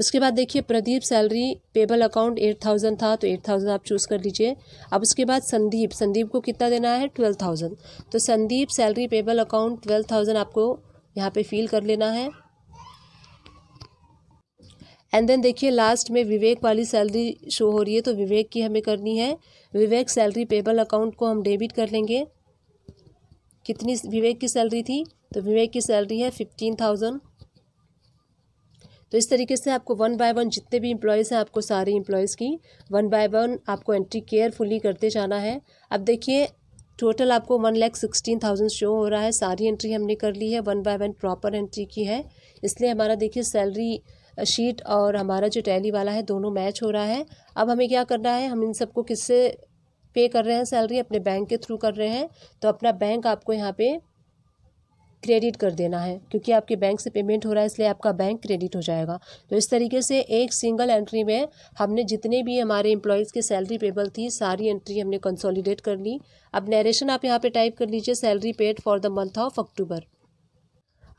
उसके बाद देखिए Pradeep salary payable account eight thousand था तो एट थाउजेंड आप चूज़ कर लीजिए अब उसके बाद संदीप संदीप को कितना देना है ट्वेल्व थाउजेंड तो Sandeep salary payable account twelve thousand आपको यहाँ पे फिल कर लेना है एंड देन देखिए लास्ट में विवेक वाली सैलरी शो हो रही है तो विवेक की हमें करनी है विवेक सैलरी पेबल अकाउंट को हम डेबिट कर लेंगे कितनी विवेक की सैलरी थी तो विवेक की सैलरी है फिफ्टीन थाउजेंड तो इस तरीके से आपको वन बाय वन जितने भी इम्प्लॉयज़ हैं आपको सारे एम्प्लॉयज़ की वन बाय वन आपको एंट्री केयरफुली करते जाना है अब देखिए टोटल आपको one lakh sixteen thousand show हो रहा है सारी एंट्री हमने कर ली है one by one proper entry की है इसलिए हमारा देखिए सैलरी शीट और हमारा जो टैली वाला है दोनों मैच हो रहा है अब हमें क्या करना है हम इन सबको किससे पे कर रहे हैं सैलरी अपने बैंक के थ्रू कर रहे हैं तो अपना बैंक आपको यहाँ पर क्रेडिट कर देना है क्योंकि आपके बैंक से पेमेंट हो रहा है इसलिए आपका बैंक क्रेडिट हो जाएगा तो इस तरीके से एक सिंगल एंट्री में हमने जितने भी हमारे एम्प्लॉयज़ की सैलरी पेबल थी सारी एंट्री हमने कंसोलिडेट कर ली अब नरेशन आप यहाँ पे टाइप कर लीजिए salary paid for the month of October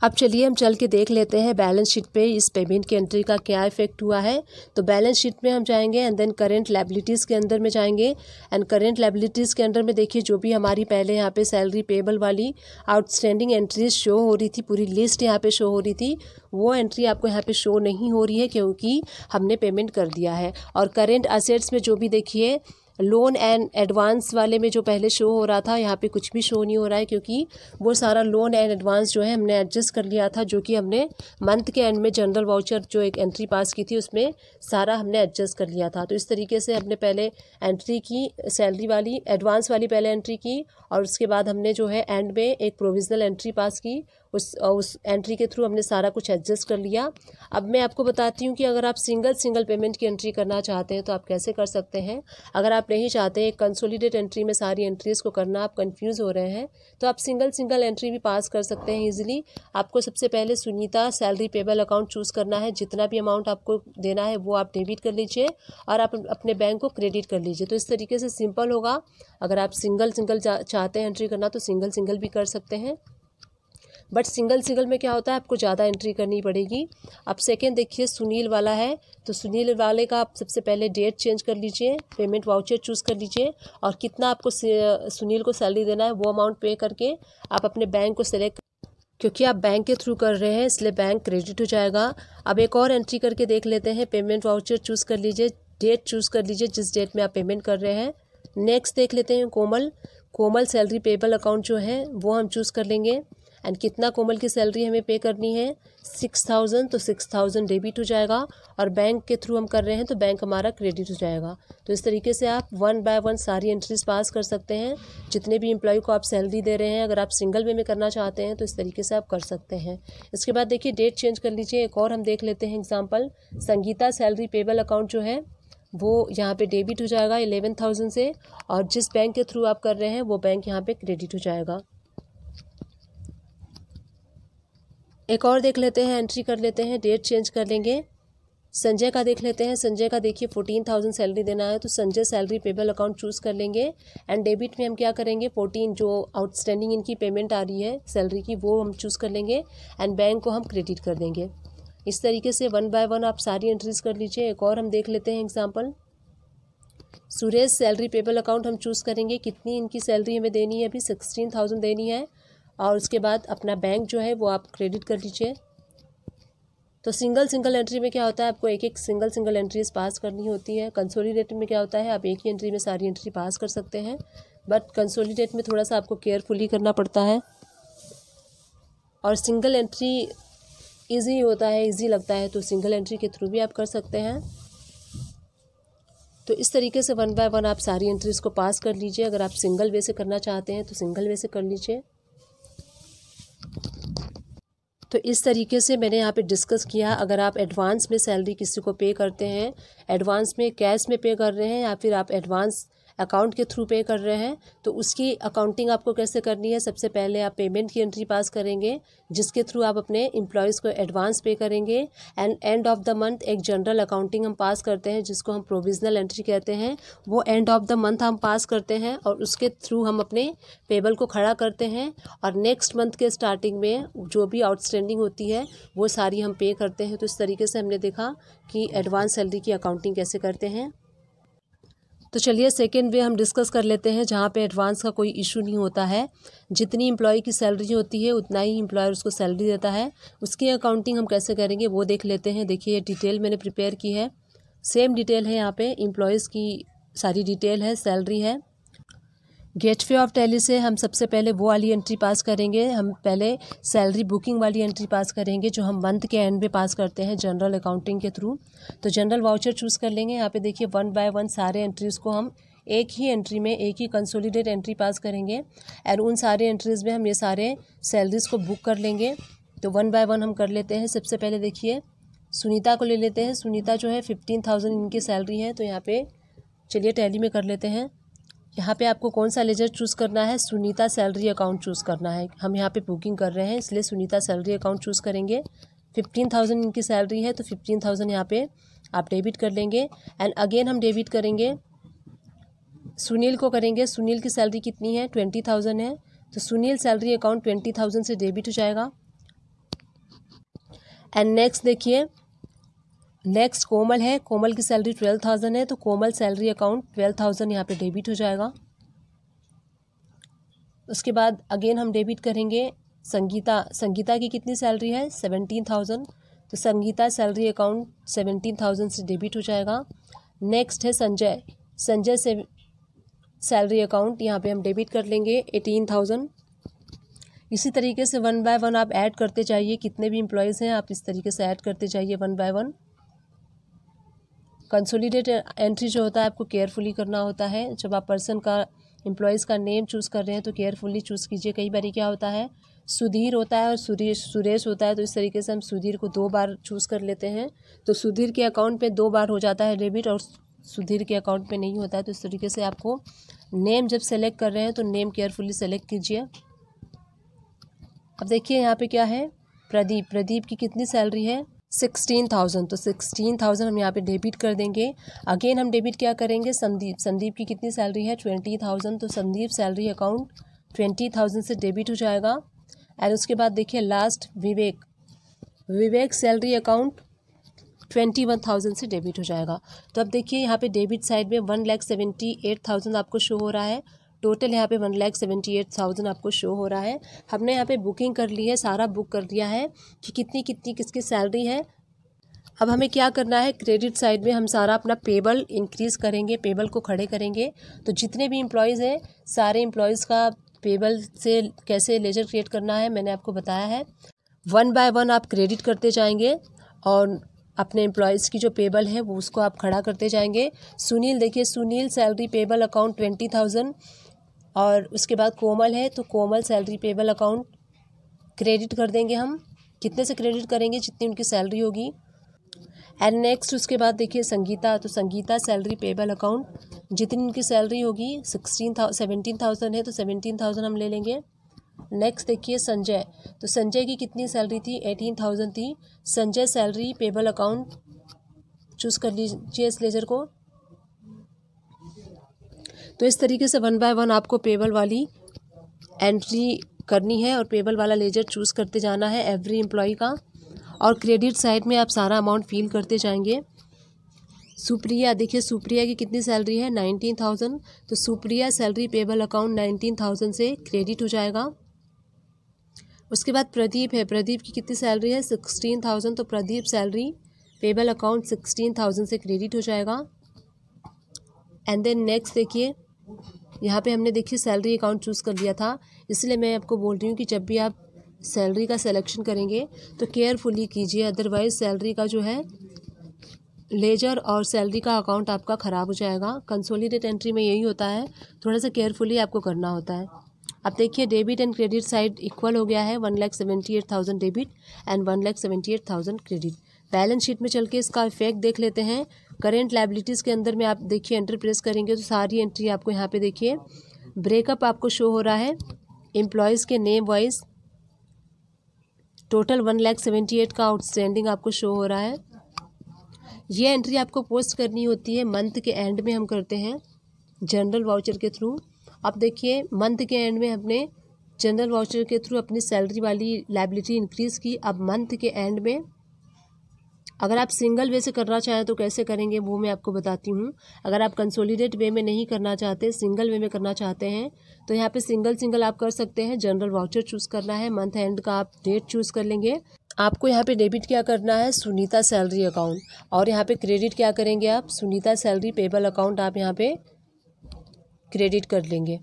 अब चलिए हम चल के देख लेते हैं बैलेंस शीट पे इस पेमेंट की एंट्री का क्या इफेक्ट हुआ है तो बैलेंस शीट में हम जाएंगे एंड देन करेंट लाइबिलिटीज़ के अंदर में जाएंगे एंड करेंट लाइबिलिटीज़ के अंदर में देखिए जो भी हमारी पहले यहाँ पे सैलरी पेबल वाली आउटस्टैंडिंग एंट्रीज शो हो रही थी पूरी लिस्ट यहाँ पर शो हो रही थी वो एंट्री आपको यहाँ पर शो नहीं हो रही है क्योंकि हमने पेमेंट कर दिया है और करेंट असेट्स में जो भी देखिए लोन एंड एडवांस वाले में जो पहले शो हो रहा था यहाँ पे कुछ भी शो नहीं हो रहा है क्योंकि वो सारा लोन एंड एडवांस जो है हमने एडजस्ट कर लिया था जो कि हमने मंथ के एंड में जनरल वाउचर जो एक एंट्री पास की थी उसमें सारा हमने एडजस्ट कर लिया था तो इस तरीके से हमने पहले एंट्री की सैलरी वाली एडवांस वाली पहले एंट्री की और उसके बाद हमने जो है एंड में एक प्रोविजनल एंट्री पास की उस उस एंट्री के थ्रू हमने सारा कुछ एडजस्ट कर लिया अब मैं आपको बताती हूँ कि अगर आप सिंगल सिंगल पेमेंट की एंट्री करना चाहते हैं तो आप कैसे कर सकते हैं अगर आप नहीं चाहते हैं कंसोलिडेट एंट्री में सारी एंट्रीज़ को करना आप कन्फ्यूज़ हो रहे हैं तो आप सिंगल सिंगल एंट्री भी पास कर सकते हैं ईजिली आपको सबसे पहले Sunita salary payable account choose करना है जितना भी अमाउंट आपको देना है वो आप डेबिट कर लीजिए और आप अपने बैंक को क्रेडिट कर लीजिए तो इस तरीके से सिंपल होगा अगर आप सिंगल सिंगल चाहते हैं एंट्री करना तो सिंगल सिंगल भी कर सकते हैं बट सिंगल सिंगल में क्या होता है आपको ज़्यादा एंट्री करनी पड़ेगी अब सेकेंड देखिए सुनील वाला है तो सुनील वाले का आप सबसे पहले डेट चेंज कर लीजिए पेमेंट वाउचर चूज़ कर लीजिए और कितना आपको सुनील को सैलरी देना है वो अमाउंट पे करके आप अपने बैंक को सेलेक्ट क्योंकि आप बैंक के थ्रू कर रहे हैं इसलिए बैंक क्रेडिट हो जाएगा अब एक और एंट्री करके देख लेते हैं पेमेंट वाउचर चूज़ कर लीजिए डेट चूज़ कर लीजिए जिस डेट में आप पेमेंट कर रहे हैं नेक्स्ट देख लेते हैं Komal Komal salary payable account जो है वो हम चूज़ कर लेंगे एंड कितना कोमल की सैलरी हमें पे करनी है सिक्स थाउजेंड तो सिक्स थाउजेंड डेबिट हो जाएगा और बैंक के थ्रू हम कर रहे हैं तो बैंक हमारा क्रेडिट हो जाएगा तो इस तरीके से आप वन बाय वन सारी एंट्रीज पास कर सकते हैं जितने भी एम्प्लॉय को आप सैलरी दे रहे हैं अगर आप सिंगल वे में करना चाहते हैं तो इस तरीके से आप कर सकते हैं इसके बाद देखिए डेट चेंज कर लीजिए एक और हम देख लेते हैं example Sangeeta salary payable account जो है वो यहाँ पे डेबिट हो जाएगा एलेवन थाउजेंड से और जिस बैंक के थ्रू आप कर रहे हैं वो बैंक यहाँ पे क्रेडिट हो जाएगा एक और देख लेते हैं एंट्री कर लेते हैं डेट चेंज कर लेंगे संजय का देख लेते हैं संजय का देखिए फोर्टीन थाउजेंड सैलरी देना है तो Sanjay salary payable account choose कर लेंगे एंड डेबिट में हम क्या करेंगे फोर्टीन जो आउटस्टैंडिंग इनकी पेमेंट आ रही है सैलरी की वो हम चूज़ कर लेंगे एंड बैंक को हम क्रेडिट कर देंगे इस तरीके से वन बाय वन आप सारी एंट्रीज कर लीजिए एक और हम देख लेते हैं example Suresh salary payable account हम चूज़ करेंगे कितनी इनकी सैलरी हमें देनी है अभी सिक्सटीन थाउजेंड देनी है और उसके बाद अपना बैंक जो है वो आप क्रेडिट कर लीजिए तो सिंगल सिंगल एंट्री में क्या होता है आपको एक एक सिंगल सिंगल एंट्रीज पास करनी होती है कंसोलिडेट में क्या होता है आप एक ही एंट्री में सारी एंट्री पास कर सकते हैं बट कंसोलिडेट में थोड़ा सा आपको केयरफुली करना पड़ता है और सिंगल एंट्री इजी होता है इजी लगता है तो सिंगल एंट्री के थ्रू भी आप कर सकते हैं तो इस तरीके से वन बाय वन आप सारी एंट्रीज़ को पास कर लीजिए अगर आप सिंगल वे से करना चाहते हैं तो सिंगल वे से कर लीजिए तो इस तरीके से मैंने यहाँ पे डिस्कस किया अगर आप एडवांस में सैलरी किसी को पे करते हैं एडवांस में कैश में पे कर रहे हैं या फिर आप एडवांस अकाउंट के थ्रू पे कर रहे हैं तो उसकी अकाउंटिंग आपको कैसे करनी है सबसे पहले आप पेमेंट की एंट्री पास करेंगे जिसके थ्रू आप अपने एम्प्लॉयज़ को एडवांस पे करेंगे and end of the month एक जनरल अकाउंटिंग हम पास करते हैं जिसको हम प्रोविजनल एंट्री कहते हैं वो एंड ऑफ द मंथ हम पास करते हैं और उसके थ्रू हम अपने पेबल को खड़ा करते हैं और नेक्स्ट मंथ के स्टार्टिंग में जो भी आउटस्टैंडिंग होती है वो सारी हम पे करते हैं तो इस तरीके से हमने देखा कि एडवांस सैलरी की अकाउंटिंग कैसे करते हैं तो चलिए सेकेंड वे हम डिस्कस कर लेते हैं जहाँ पे एडवांस का कोई इशू नहीं होता है जितनी एम्प्लॉय की सैलरी होती है उतना ही एम्प्लॉयर उसको सैलरी देता है उसकी अकाउंटिंग हम कैसे करेंगे वो देख लेते हैं देखिए ये डिटेल मैंने प्रिपेयर की है सेम डिटेल है यहाँ पे एम्प्लॉयज़ की सारी डिटेल है सैलरी है गेट वे ऑफ टैली से हम सबसे पहले वो वाली एंट्री पास करेंगे हम पहले सैलरी बुकिंग वाली एंट्री पास करेंगे जो हम मंथ के एंड में पास करते हैं जनरल अकाउंटिंग के थ्रू तो जनरल वाउचर चूज़ कर लेंगे यहाँ पे देखिए वन बाय वन सारे एंट्रीज़ को हम एक ही एंट्री में एक ही कंसोलिडेट एंट्री पास करेंगे एंड उन सारे एंट्रीज़ में हम ये सारे सैलरीज़ को बुक कर लेंगे तो वन बाय वन हम कर लेते हैं सबसे पहले देखिए सुनीता को ले लेते हैं सुनीता जो है फिफ्टीन थाउजेंड इनकी सैलरी है तो यहाँ पर चलिए टैली में कर लेते हैं यहाँ पे आपको कौन सा लेजर चूज़ करना है सुनीता सैलरी अकाउंट चूज़ करना है हम यहाँ पे बुकिंग कर रहे हैं इसलिए सुनीता सैलरी अकाउंट चूज़ करेंगे फिफ्टीन थाउजेंड इनकी सैलरी है तो फिफ्टीन थाउजेंड यहाँ पे आप डेबिट कर लेंगे एंड अगेन हम डेबिट करेंगे सुनील को करेंगे सुनील की सैलरी कितनी है ट्वेंटी थाउजेंड है तो Sunil salary account twenty thousand से डेबिट हो जाएगा एंड नेक्स्ट देखिए नेक्स्ट कोमल है कोमल की सैलरी ट्वेल्व थाउजेंड है तो Komal salary account twelve thousand यहाँ पर डेबिट हो जाएगा उसके बाद अगेन हम डेबिट करेंगे संगीता संगीता की कितनी सैलरी है सेवेंटीन थाउजेंड तो Sangeeta salary account seventeen thousand से डेबिट हो जाएगा नेक्स्ट है संजय संजय से सैलरी अकाउंट यहाँ पे हम डेबिट कर लेंगे एटीन थाउजेंड इसी तरीके से वन बाय वन आप ऐड करते जाइए कितने भी एम्प्लॉयज़ हैं आप इस तरीके से ऐड करते जाइए one by one consolidate entry जो होता है आपको केयरफुली करना होता है जब आप पर्सन का एम्प्लॉयज़ का नेम चूज़ कर रहे हैं तो केयरफुली चूज़ कीजिए कई बार क्या होता है सुधीर होता है और सुरेश सुरेश होता है तो इस तरीके से हम सुधीर को दो बार चूज़ कर लेते हैं तो सुधीर के अकाउंट पे दो बार हो जाता है डेबिट और सुधीर के अकाउंट पे नहीं होता है तो इस तरीके से आपको नेम जब सेलेक्ट कर रहे हैं तो नेम केयरफुली सेलेक्ट कीजिए अब देखिए यहाँ पर क्या है प्रदीप प्रदीप की कितनी सैलरी है सिक्सटीन थाउजेंड तो सिक्सटीन थाउजेंड हम यहाँ पे डेबिट कर देंगे अगेन हम डेबिट क्या करेंगे संदीप संदीप की कितनी सैलरी है ट्वेंटी थाउजेंड तो Sandeep salary account twenty thousand से डेबिट हो जाएगा एंड उसके बाद देखिए last Vivek Vivek salary account twenty one thousand से डेबिट हो जाएगा तो अब देखिए यहाँ पे डेबिट साइड में one lakh seventy eight thousand आपको शो हो रहा है टोटल यहाँ पे one lakh seventy eight thousand आपको शो हो रहा है हमने यहाँ पे बुकिंग कर ली है सारा बुक कर दिया है कि कितनी कितनी किसकी सैलरी है अब हमें क्या करना है क्रेडिट साइड में हम सारा अपना पेबल इंक्रीज़ करेंगे पेबल को खड़े करेंगे तो जितने भी एम्प्लॉयज़ हैं सारे एम्प्लॉयज़ का पेबल से कैसे लेजर क्रिएट करना है मैंने आपको बताया है वन बाय वन आप क्रेडिट करते जाएंगे और अपने एम्प्लॉयज़ की जो पेबल है वो उसको आप खड़ा करते जाएंगे सुनील देखिए Sunil salary payable account twenty thousand और उसके बाद कोमल है तो Komal salary payable account credit कर देंगे हम कितने से क्रेडिट करेंगे जितनी उनकी सैलरी होगी एंड नेक्स्ट उसके बाद देखिए संगीता तो संगीता सैलरी पेबल अकाउंट जितनी उनकी सैलरी होगी सिक्सटीन था सेवेंटीन थाउजेंड है तो सेवेंटीन थाउजेंड हम ले लेंगे नेक्स्ट देखिए संजय तो संजय की कितनी सैलरी थी एटीन थाउजेंड थी Sanjay salary payable account choose कर लीजिए इस लेजर को तो इस तरीके से वन बाय वन आपको पेबल वाली एंट्री करनी है और पेबल वाला लेजर चूज़ करते जाना है एवरी एम्प्लॉय का और क्रेडिट साइड में आप सारा अमाउंट फिल करते जाएंगे सुप्रिया देखिए सुप्रिया की कितनी सैलरी है नाइनटीन थाउजेंड तो Supriya salary payable account nineteen thousand से क्रेडिट हो जाएगा उसके बाद प्रदीप है प्रदीप की कितनी सैलरी है सिक्सटीन थाउजेंड तो Pradeep salary payable account sixteen thousand से क्रेडिट हो जाएगा एंड देन नेक्स्ट देखिए यहाँ पे हमने देखिए सैलरी अकाउंट चूज़ कर लिया था इसलिए मैं आपको बोल रही हूँ कि जब भी आप सैलरी का सिलेक्शन करेंगे तो केयरफुली कीजिए अदरवाइज़ सैलरी का जो है लेजर और सैलरी का अकाउंट आपका ख़राब हो जाएगा कंसोलिडेट एंट्री में यही होता है थोड़ा सा केयरफुली आपको करना होता है अब देखिए debit and credit side equal हो गया है one lakh seventy eight thousand debit and one lakh seventy eight thousand credit balance sheet में चल के इसका इफेक्ट देख लेते हैं करेंट लाइबिलिटीज़ के अंदर में आप देखिए एंटर प्रेस करेंगे तो सारी एंट्री आपको यहाँ पे देखिए ब्रेकअप आपको शो हो रहा है एम्प्लॉयज़ के name wise total one lakh seventy eight का आउटस्टैंडिंग आपको शो हो रहा है ये एंट्री आपको पोस्ट करनी होती है मंथ के एंड में हम करते हैं जनरल वाउचर के थ्रू आप देखिए मंथ के एंड में हमने जनरल वाउचर के थ्रू अपनी सैलरी वाली लाइबिलिटी इंक्रीज़ की अब मंथ के एंड में अगर आप सिंगल वे से करना चाहें तो कैसे करेंगे वो मैं आपको बताती हूँ अगर आप कंसोलिडेट वे में नहीं करना चाहते सिंगल वे में करना चाहते हैं तो यहाँ पे सिंगल सिंगल आप कर सकते हैं जनरल वाउचर चूज़ करना है मंथ एंड का आप डेट चूज़ कर लेंगे आपको यहाँ पे डेबिट क्या करना है सुनीता सैलरी अकाउंट और यहाँ पे क्रेडिट क्या करेंगे आप सुनीता सैलरी पेबल अकाउंट आप यहाँ पे क्रेडिट कर लेंगे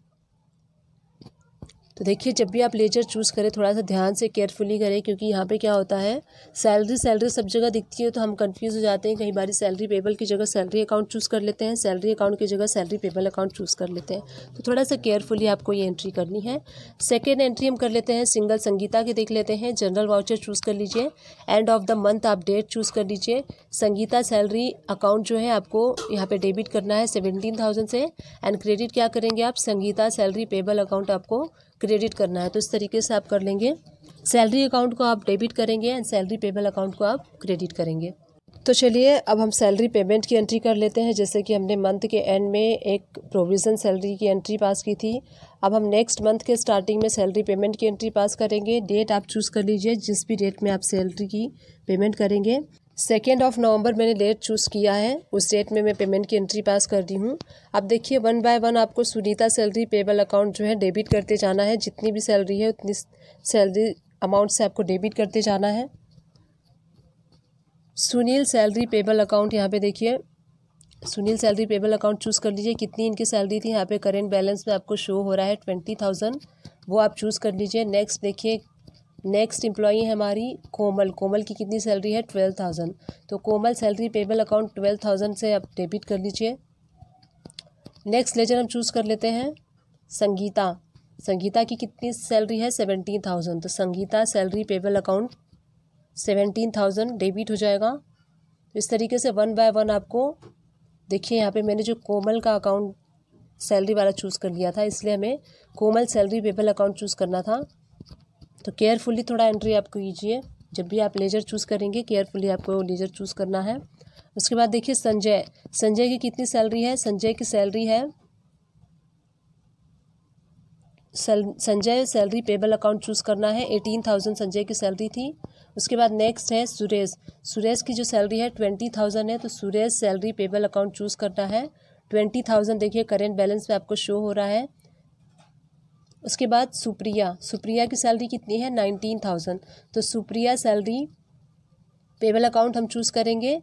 तो देखिए जब भी आप लेजर चूज़ करें थोड़ा सा ध्यान से केयरफुली करें क्योंकि यहाँ पे क्या होता है सैलरी सैलरी सब जगह दिखती है तो हम कंफ्यूज हो जाते हैं कई बार सैलरी पेबल की जगह सैलरी अकाउंट चूज़ कर लेते हैं सैलरी अकाउंट की जगह सैलरी पेबल अकाउंट चूज़ कर लेते हैं तो थोड़ा सा केयरफुली आपको ये एंट्री करनी है सेकेंड एंट्री हम कर लेते हैं सिंगल संगीता के देख लेते हैं जनरल वाउचर चूज़ कर लीजिए एंड ऑफ द मंथ आप डेट चूज़ कर लीजिए संगीता सैलरी अकाउंट जो है आपको यहाँ पर डेबिट करना है सेवेंटीन थाउजेंड से एंड क्रेडिट क्या करेंगे आप संगीता सैलरी पेबल अकाउंट आपको क्रेडिट करना है तो इस तरीके से आप कर लेंगे सैलरी अकाउंट को आप डेबिट करेंगे एंड सैलरी पेबल अकाउंट को आप क्रेडिट करेंगे तो चलिए अब हम सैलरी पेमेंट की एंट्री कर लेते हैं जैसे कि हमने मंथ के एंड में एक प्रोविज़न सैलरी की एंट्री पास की थी अब हम नेक्स्ट मंथ के स्टार्टिंग में सैलरी पेमेंट की एंट्री पास करेंगे डेट आप चूज़ कर लीजिए जिस भी डेट में आप सैलरी की पेमेंट करेंगे सेकेंड ऑफ नवंबर मैंने डेट चूज़ किया है उस डेट में मैं पेमेंट की एंट्री पास कर दी हूँ अब देखिए वन बाय वन आपको सुनीता सैलरी पेबल अकाउंट जो है डेबिट करते जाना है जितनी भी सैलरी है उतनी सैलरी अमाउंट से आपको डेबिट करते जाना है सुनील सैलरी पेबल अकाउंट यहाँ पे देखिए Sunil salary payable account choose कर लीजिए कितनी इनकी सैलरी थी यहाँ पे करेंट बैलेंस में आपको शो हो रहा है ट्वेंटी थाउजेंड वो आप चूज़ कर लीजिए नेक्स्ट देखिए नेक्स्ट एम्प्लॉई है हमारी कोमल कोमल की कितनी सैलरी है ट्वेल्व थाउजेंड तो Komal salary payable account twelve thousand से आप डेबिट कर लीजिए नेक्स्ट लेजर हम चूज़ कर लेते हैं संगीता संगीता की कितनी सैलरी है सेवेंटीन थाउजेंड तो Sangeeta salary payable account seventeen thousand debit हो जाएगा इस तरीके से वन बाय वन आपको देखिए यहाँ पे मैंने जो कोमल का अकाउंट सैलरी वाला चूज़ कर लिया था इसलिए हमें Komal salary payable account choose करना था तो केयरफुली थोड़ा एंट्री आपको कीजिए जब भी आप लेजर चूज़ करेंगे केयरफुली आपको लेजर चूज़ करना है उसके बाद देखिए संजय संजय की कितनी सैलरी है संजय की सैलरी है Sanjay salary payable account choose करना है एटीन थाउजेंड संजय की सैलरी थी उसके बाद नेक्स्ट है सुरेश सुरेश की जो सैलरी है ट्वेंटी थाउजेंड है तो Suresh salary payable account choose करना है ट्वेंटी थाउजेंड देखिए करेंट बैलेंस में आपको शो हो रहा है उसके बाद सुप्रिया सुप्रिया की सैलरी कितनी है नाइनटीन थाउजेंड तो सुप्रिया सैलरी पेबल अकाउंट हम चूज़ करेंगे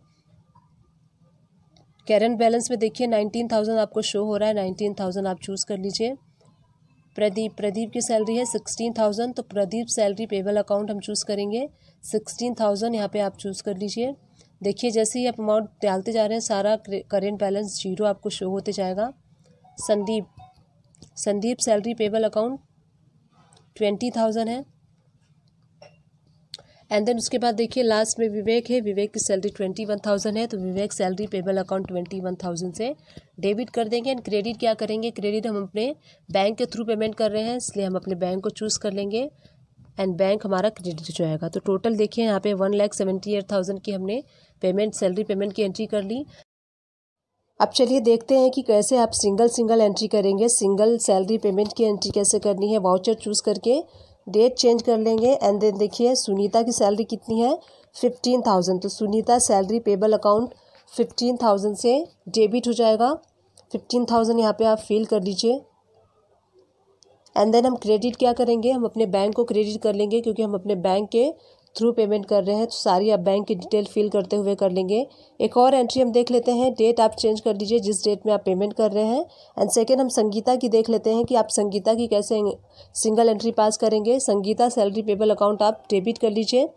करेंट बैलेंस में देखिए नाइनटीन थाउजेंड आपको शो हो रहा है नाइनटीन थाउजेंड आप चूज़ कर लीजिए प्रदीप प्रदीप की सैलरी है सिक्सटीन थाउजेंड तो प्रदीप सैलरी पेबल अकाउंट हम चूज़ करेंगे सिक्सटीन थाउजेंड यहाँ पर आप चूज़ कर लीजिए देखिए जैसे ही आप अमाउंट डालते जा रहे हैं सारा करेंट बैलेंस जीरो आपको शो होते जाएगा Sandeep Sandeep salary payable account twenty thousand है एंड देन उसके बाद देखिए लास्ट में विवेक है विवेक की सैलरी ट्वेंटी वन थाउजेंड है तो Vivek salary payable account twenty one thousand से डेबिट कर देंगे एंड क्रेडिट क्या करेंगे क्रेडिट हम अपने बैंक के थ्रू पेमेंट कर रहे हैं इसलिए हम अपने बैंक को चूज़ कर लेंगे एंड बैंक हमारा क्रेडिट जो जाएगा तो टोटल देखिए यहाँ पे one lakh seventy eight thousand की हमने पेमेंट सैलरी पेमेंट की एंट्री कर ली अब चलिए देखते हैं कि कैसे आप सिंगल सिंगल एंट्री करेंगे सिंगल सैलरी पेमेंट की एंट्री कैसे करनी है वाउचर चूज़ करके डेट चेंज कर लेंगे एंड देन देखिए सुनीता की सैलरी कितनी है फिफ्टीन थाउजेंड तो Sunita salary payable account fifteen thousand से डेबिट हो जाएगा फिफ्टीन थाउजेंड यहाँ पर आप फिल कर दीजिए एंड देन हम क्रेडिट क्या करेंगे हम अपने बैंक को क्रेडिट कर लेंगे क्योंकि हम अपने बैंक के थ्रू पेमेंट कर रहे हैं तो सारी आप बैंक की डिटेल फिल करते हुए कर लेंगे एक और एंट्री हम देख लेते हैं डेट आप चेंज कर दीजिए जिस डेट में आप पेमेंट कर रहे हैं एंड सेकेंड हम संगीता की देख लेते हैं कि आप संगीता की कैसे सिंगल एंट्री पास करेंगे संगीता सैलरी पेबल अकाउंट आप डेबिट कर लीजिए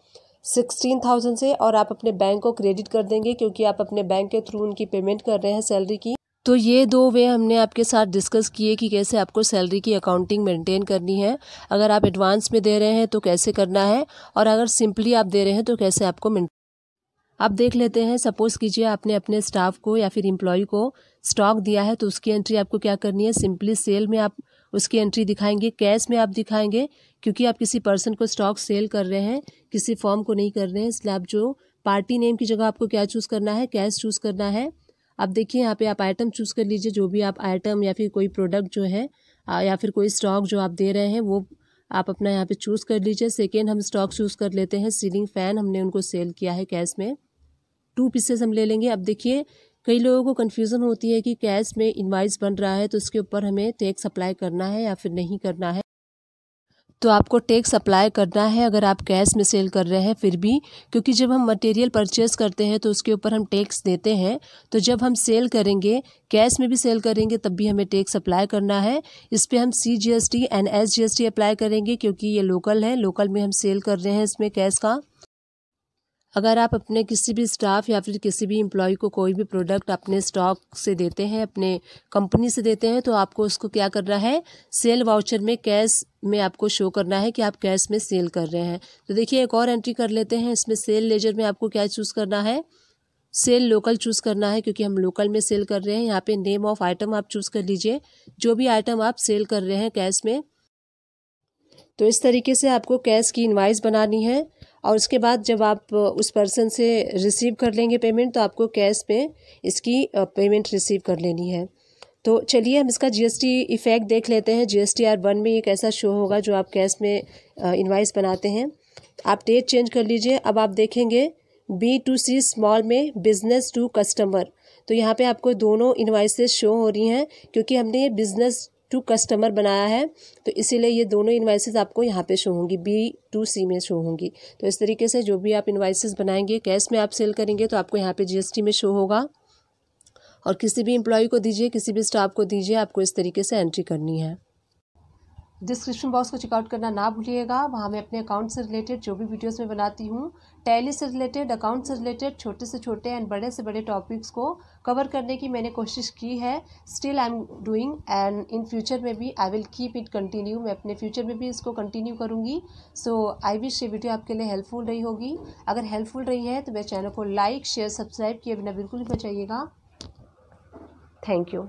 सिक्सटीन थाउजेंड से और आप अपने बैंक को क्रेडिट कर देंगे क्योंकि आप अपने बैंक के थ्रू उनकी पेमेंट कर रहे हैं सैलरी की तो ये दो वे हमने आपके साथ डिस्कस किए कि कैसे आपको सैलरी की अकाउंटिंग मेंटेन करनी है अगर आप एडवांस में दे रहे हैं तो कैसे करना है और अगर सिंपली आप दे रहे हैं तो कैसे आपको आप देख लेते हैं सपोज़ कीजिए आपने अपने स्टाफ को या फिर इम्प्लॉय को स्टॉक दिया है तो उसकी एंट्री आपको क्या करनी है सिंपली सेल में आप उसकी एंट्री दिखाएंगे कैश में आप दिखाएंगे क्योंकि आप किसी पर्सन को स्टॉक सेल कर रहे हैं किसी फॉर्म को नहीं कर रहे हैं इसलिए आप जो पार्टी नेम की जगह आपको क्या चूज़ करना है कैश चूज़ करना है अब देखिए यहाँ पे आप आइटम चूज़ कर लीजिए जो भी आप आइटम या फिर कोई प्रोडक्ट जो है या फिर कोई स्टॉक जो आप दे रहे हैं वो आप अपना यहाँ पे चूज़ कर लीजिए सेकेंड हम स्टॉक चूज़ कर लेते हैं सीलिंग फ़ैन हमने उनको सेल किया है कैश में टू पीसेस हम ले लेंगे अब देखिए कई लोगों को कन्फ्यूज़न होती है कि कैश में इन्वाइस बन रहा है तो उसके ऊपर हमें टैक्स अप्लाई करना है या फिर नहीं करना है तो आपको टैक्स अप्लाई करना है अगर आप कैश में सेल कर रहे हैं फिर भी क्योंकि जब हम मटेरियल परचेस करते हैं तो उसके ऊपर हम टैक्स देते हैं तो जब हम सेल करेंगे कैश में भी सेल करेंगे तब भी हमें टैक्स अप्लाई करना है इस पर हम C G S T and S G S T apply करेंगे क्योंकि ये लोकल है लोकल में हम सेल कर रहे हैं इसमें कैश का अगर आप अपने किसी भी स्टाफ या फिर किसी भी एम्प्लॉय को कोई भी प्रोडक्ट अपने स्टॉक से देते हैं अपने कंपनी से देते हैं तो आपको उसको क्या करना है सेल वाउचर में कैश में आपको शो करना है कि आप कैश में सेल कर रहे हैं तो देखिए एक और एंट्री कर लेते हैं इसमें सेल लेजर में आपको क्या चूज़ करना है सेल लोकल चूज़ करना है क्योंकि हम लोकल में सेल कर रहे हैं यहाँ पे नेम ऑफ आइटम आप चूज़ कर लीजिए जो भी आइटम आप सेल कर रहे हैं कैश में तो इस तरीके से आपको कैश की इन्वाइस बनानी है और उसके बाद जब आप उस पर्सन से रिसीव कर लेंगे पेमेंट तो आपको कैश में इसकी पेमेंट रिसीव कर लेनी है तो चलिए हम इसका जीएसटी इफ़ेक्ट देख लेते हैं जीएसटी आर वन में ये कैसा शो होगा जो आप कैश में इन्वाइस बनाते हैं आप डेट चेंज कर लीजिए अब आप देखेंगे बी टू सी स्मॉल में बिजनेस टू कस्टमर तो यहाँ पे आपको दोनों इन्वाइसेस शो हो रही हैं क्योंकि हमने ये बिजनेस टू कस्टमर बनाया है तो इसीलिए ये दोनों इन्वाइसेस आपको यहाँ पे शो होंगी बी टू सी में शो होंगी तो इस तरीके से जो भी आप इन्वाइसेस बनाएंगे कैश में आप सेल करेंगे तो आपको यहाँ पे जीएसटी में शो होगा और किसी भी एम्प्लॉय को दीजिए किसी भी स्टाफ को दीजिए आपको इस तरीके से एंट्री करनी है डिस्क्रिप्शन बॉक्स को चेकआउट करना ना भूलिएगा वहाँ मैं अपने अकाउंट से रिलेटेड जो भी वीडियोस में बनाती हूँ टैली से रिलेटेड अकाउंट से रिलेटेड छोटे से छोटे एंड बड़े से बड़े टॉपिक्स को कवर करने की मैंने कोशिश की है still I am doing and in future में भी I will keep it continue मैं अपने फ्यूचर में भी इसको कंटिन्यू करूँगी सो आई विश ये वीडियो आपके लिए हेल्पफुल रही होगी अगर हेल्पफुल रही है तो मेरे चैनल को लाइक शेयर सब्सक्राइब किए बिना बिल्कुल भी बचाइएगा थैंक यू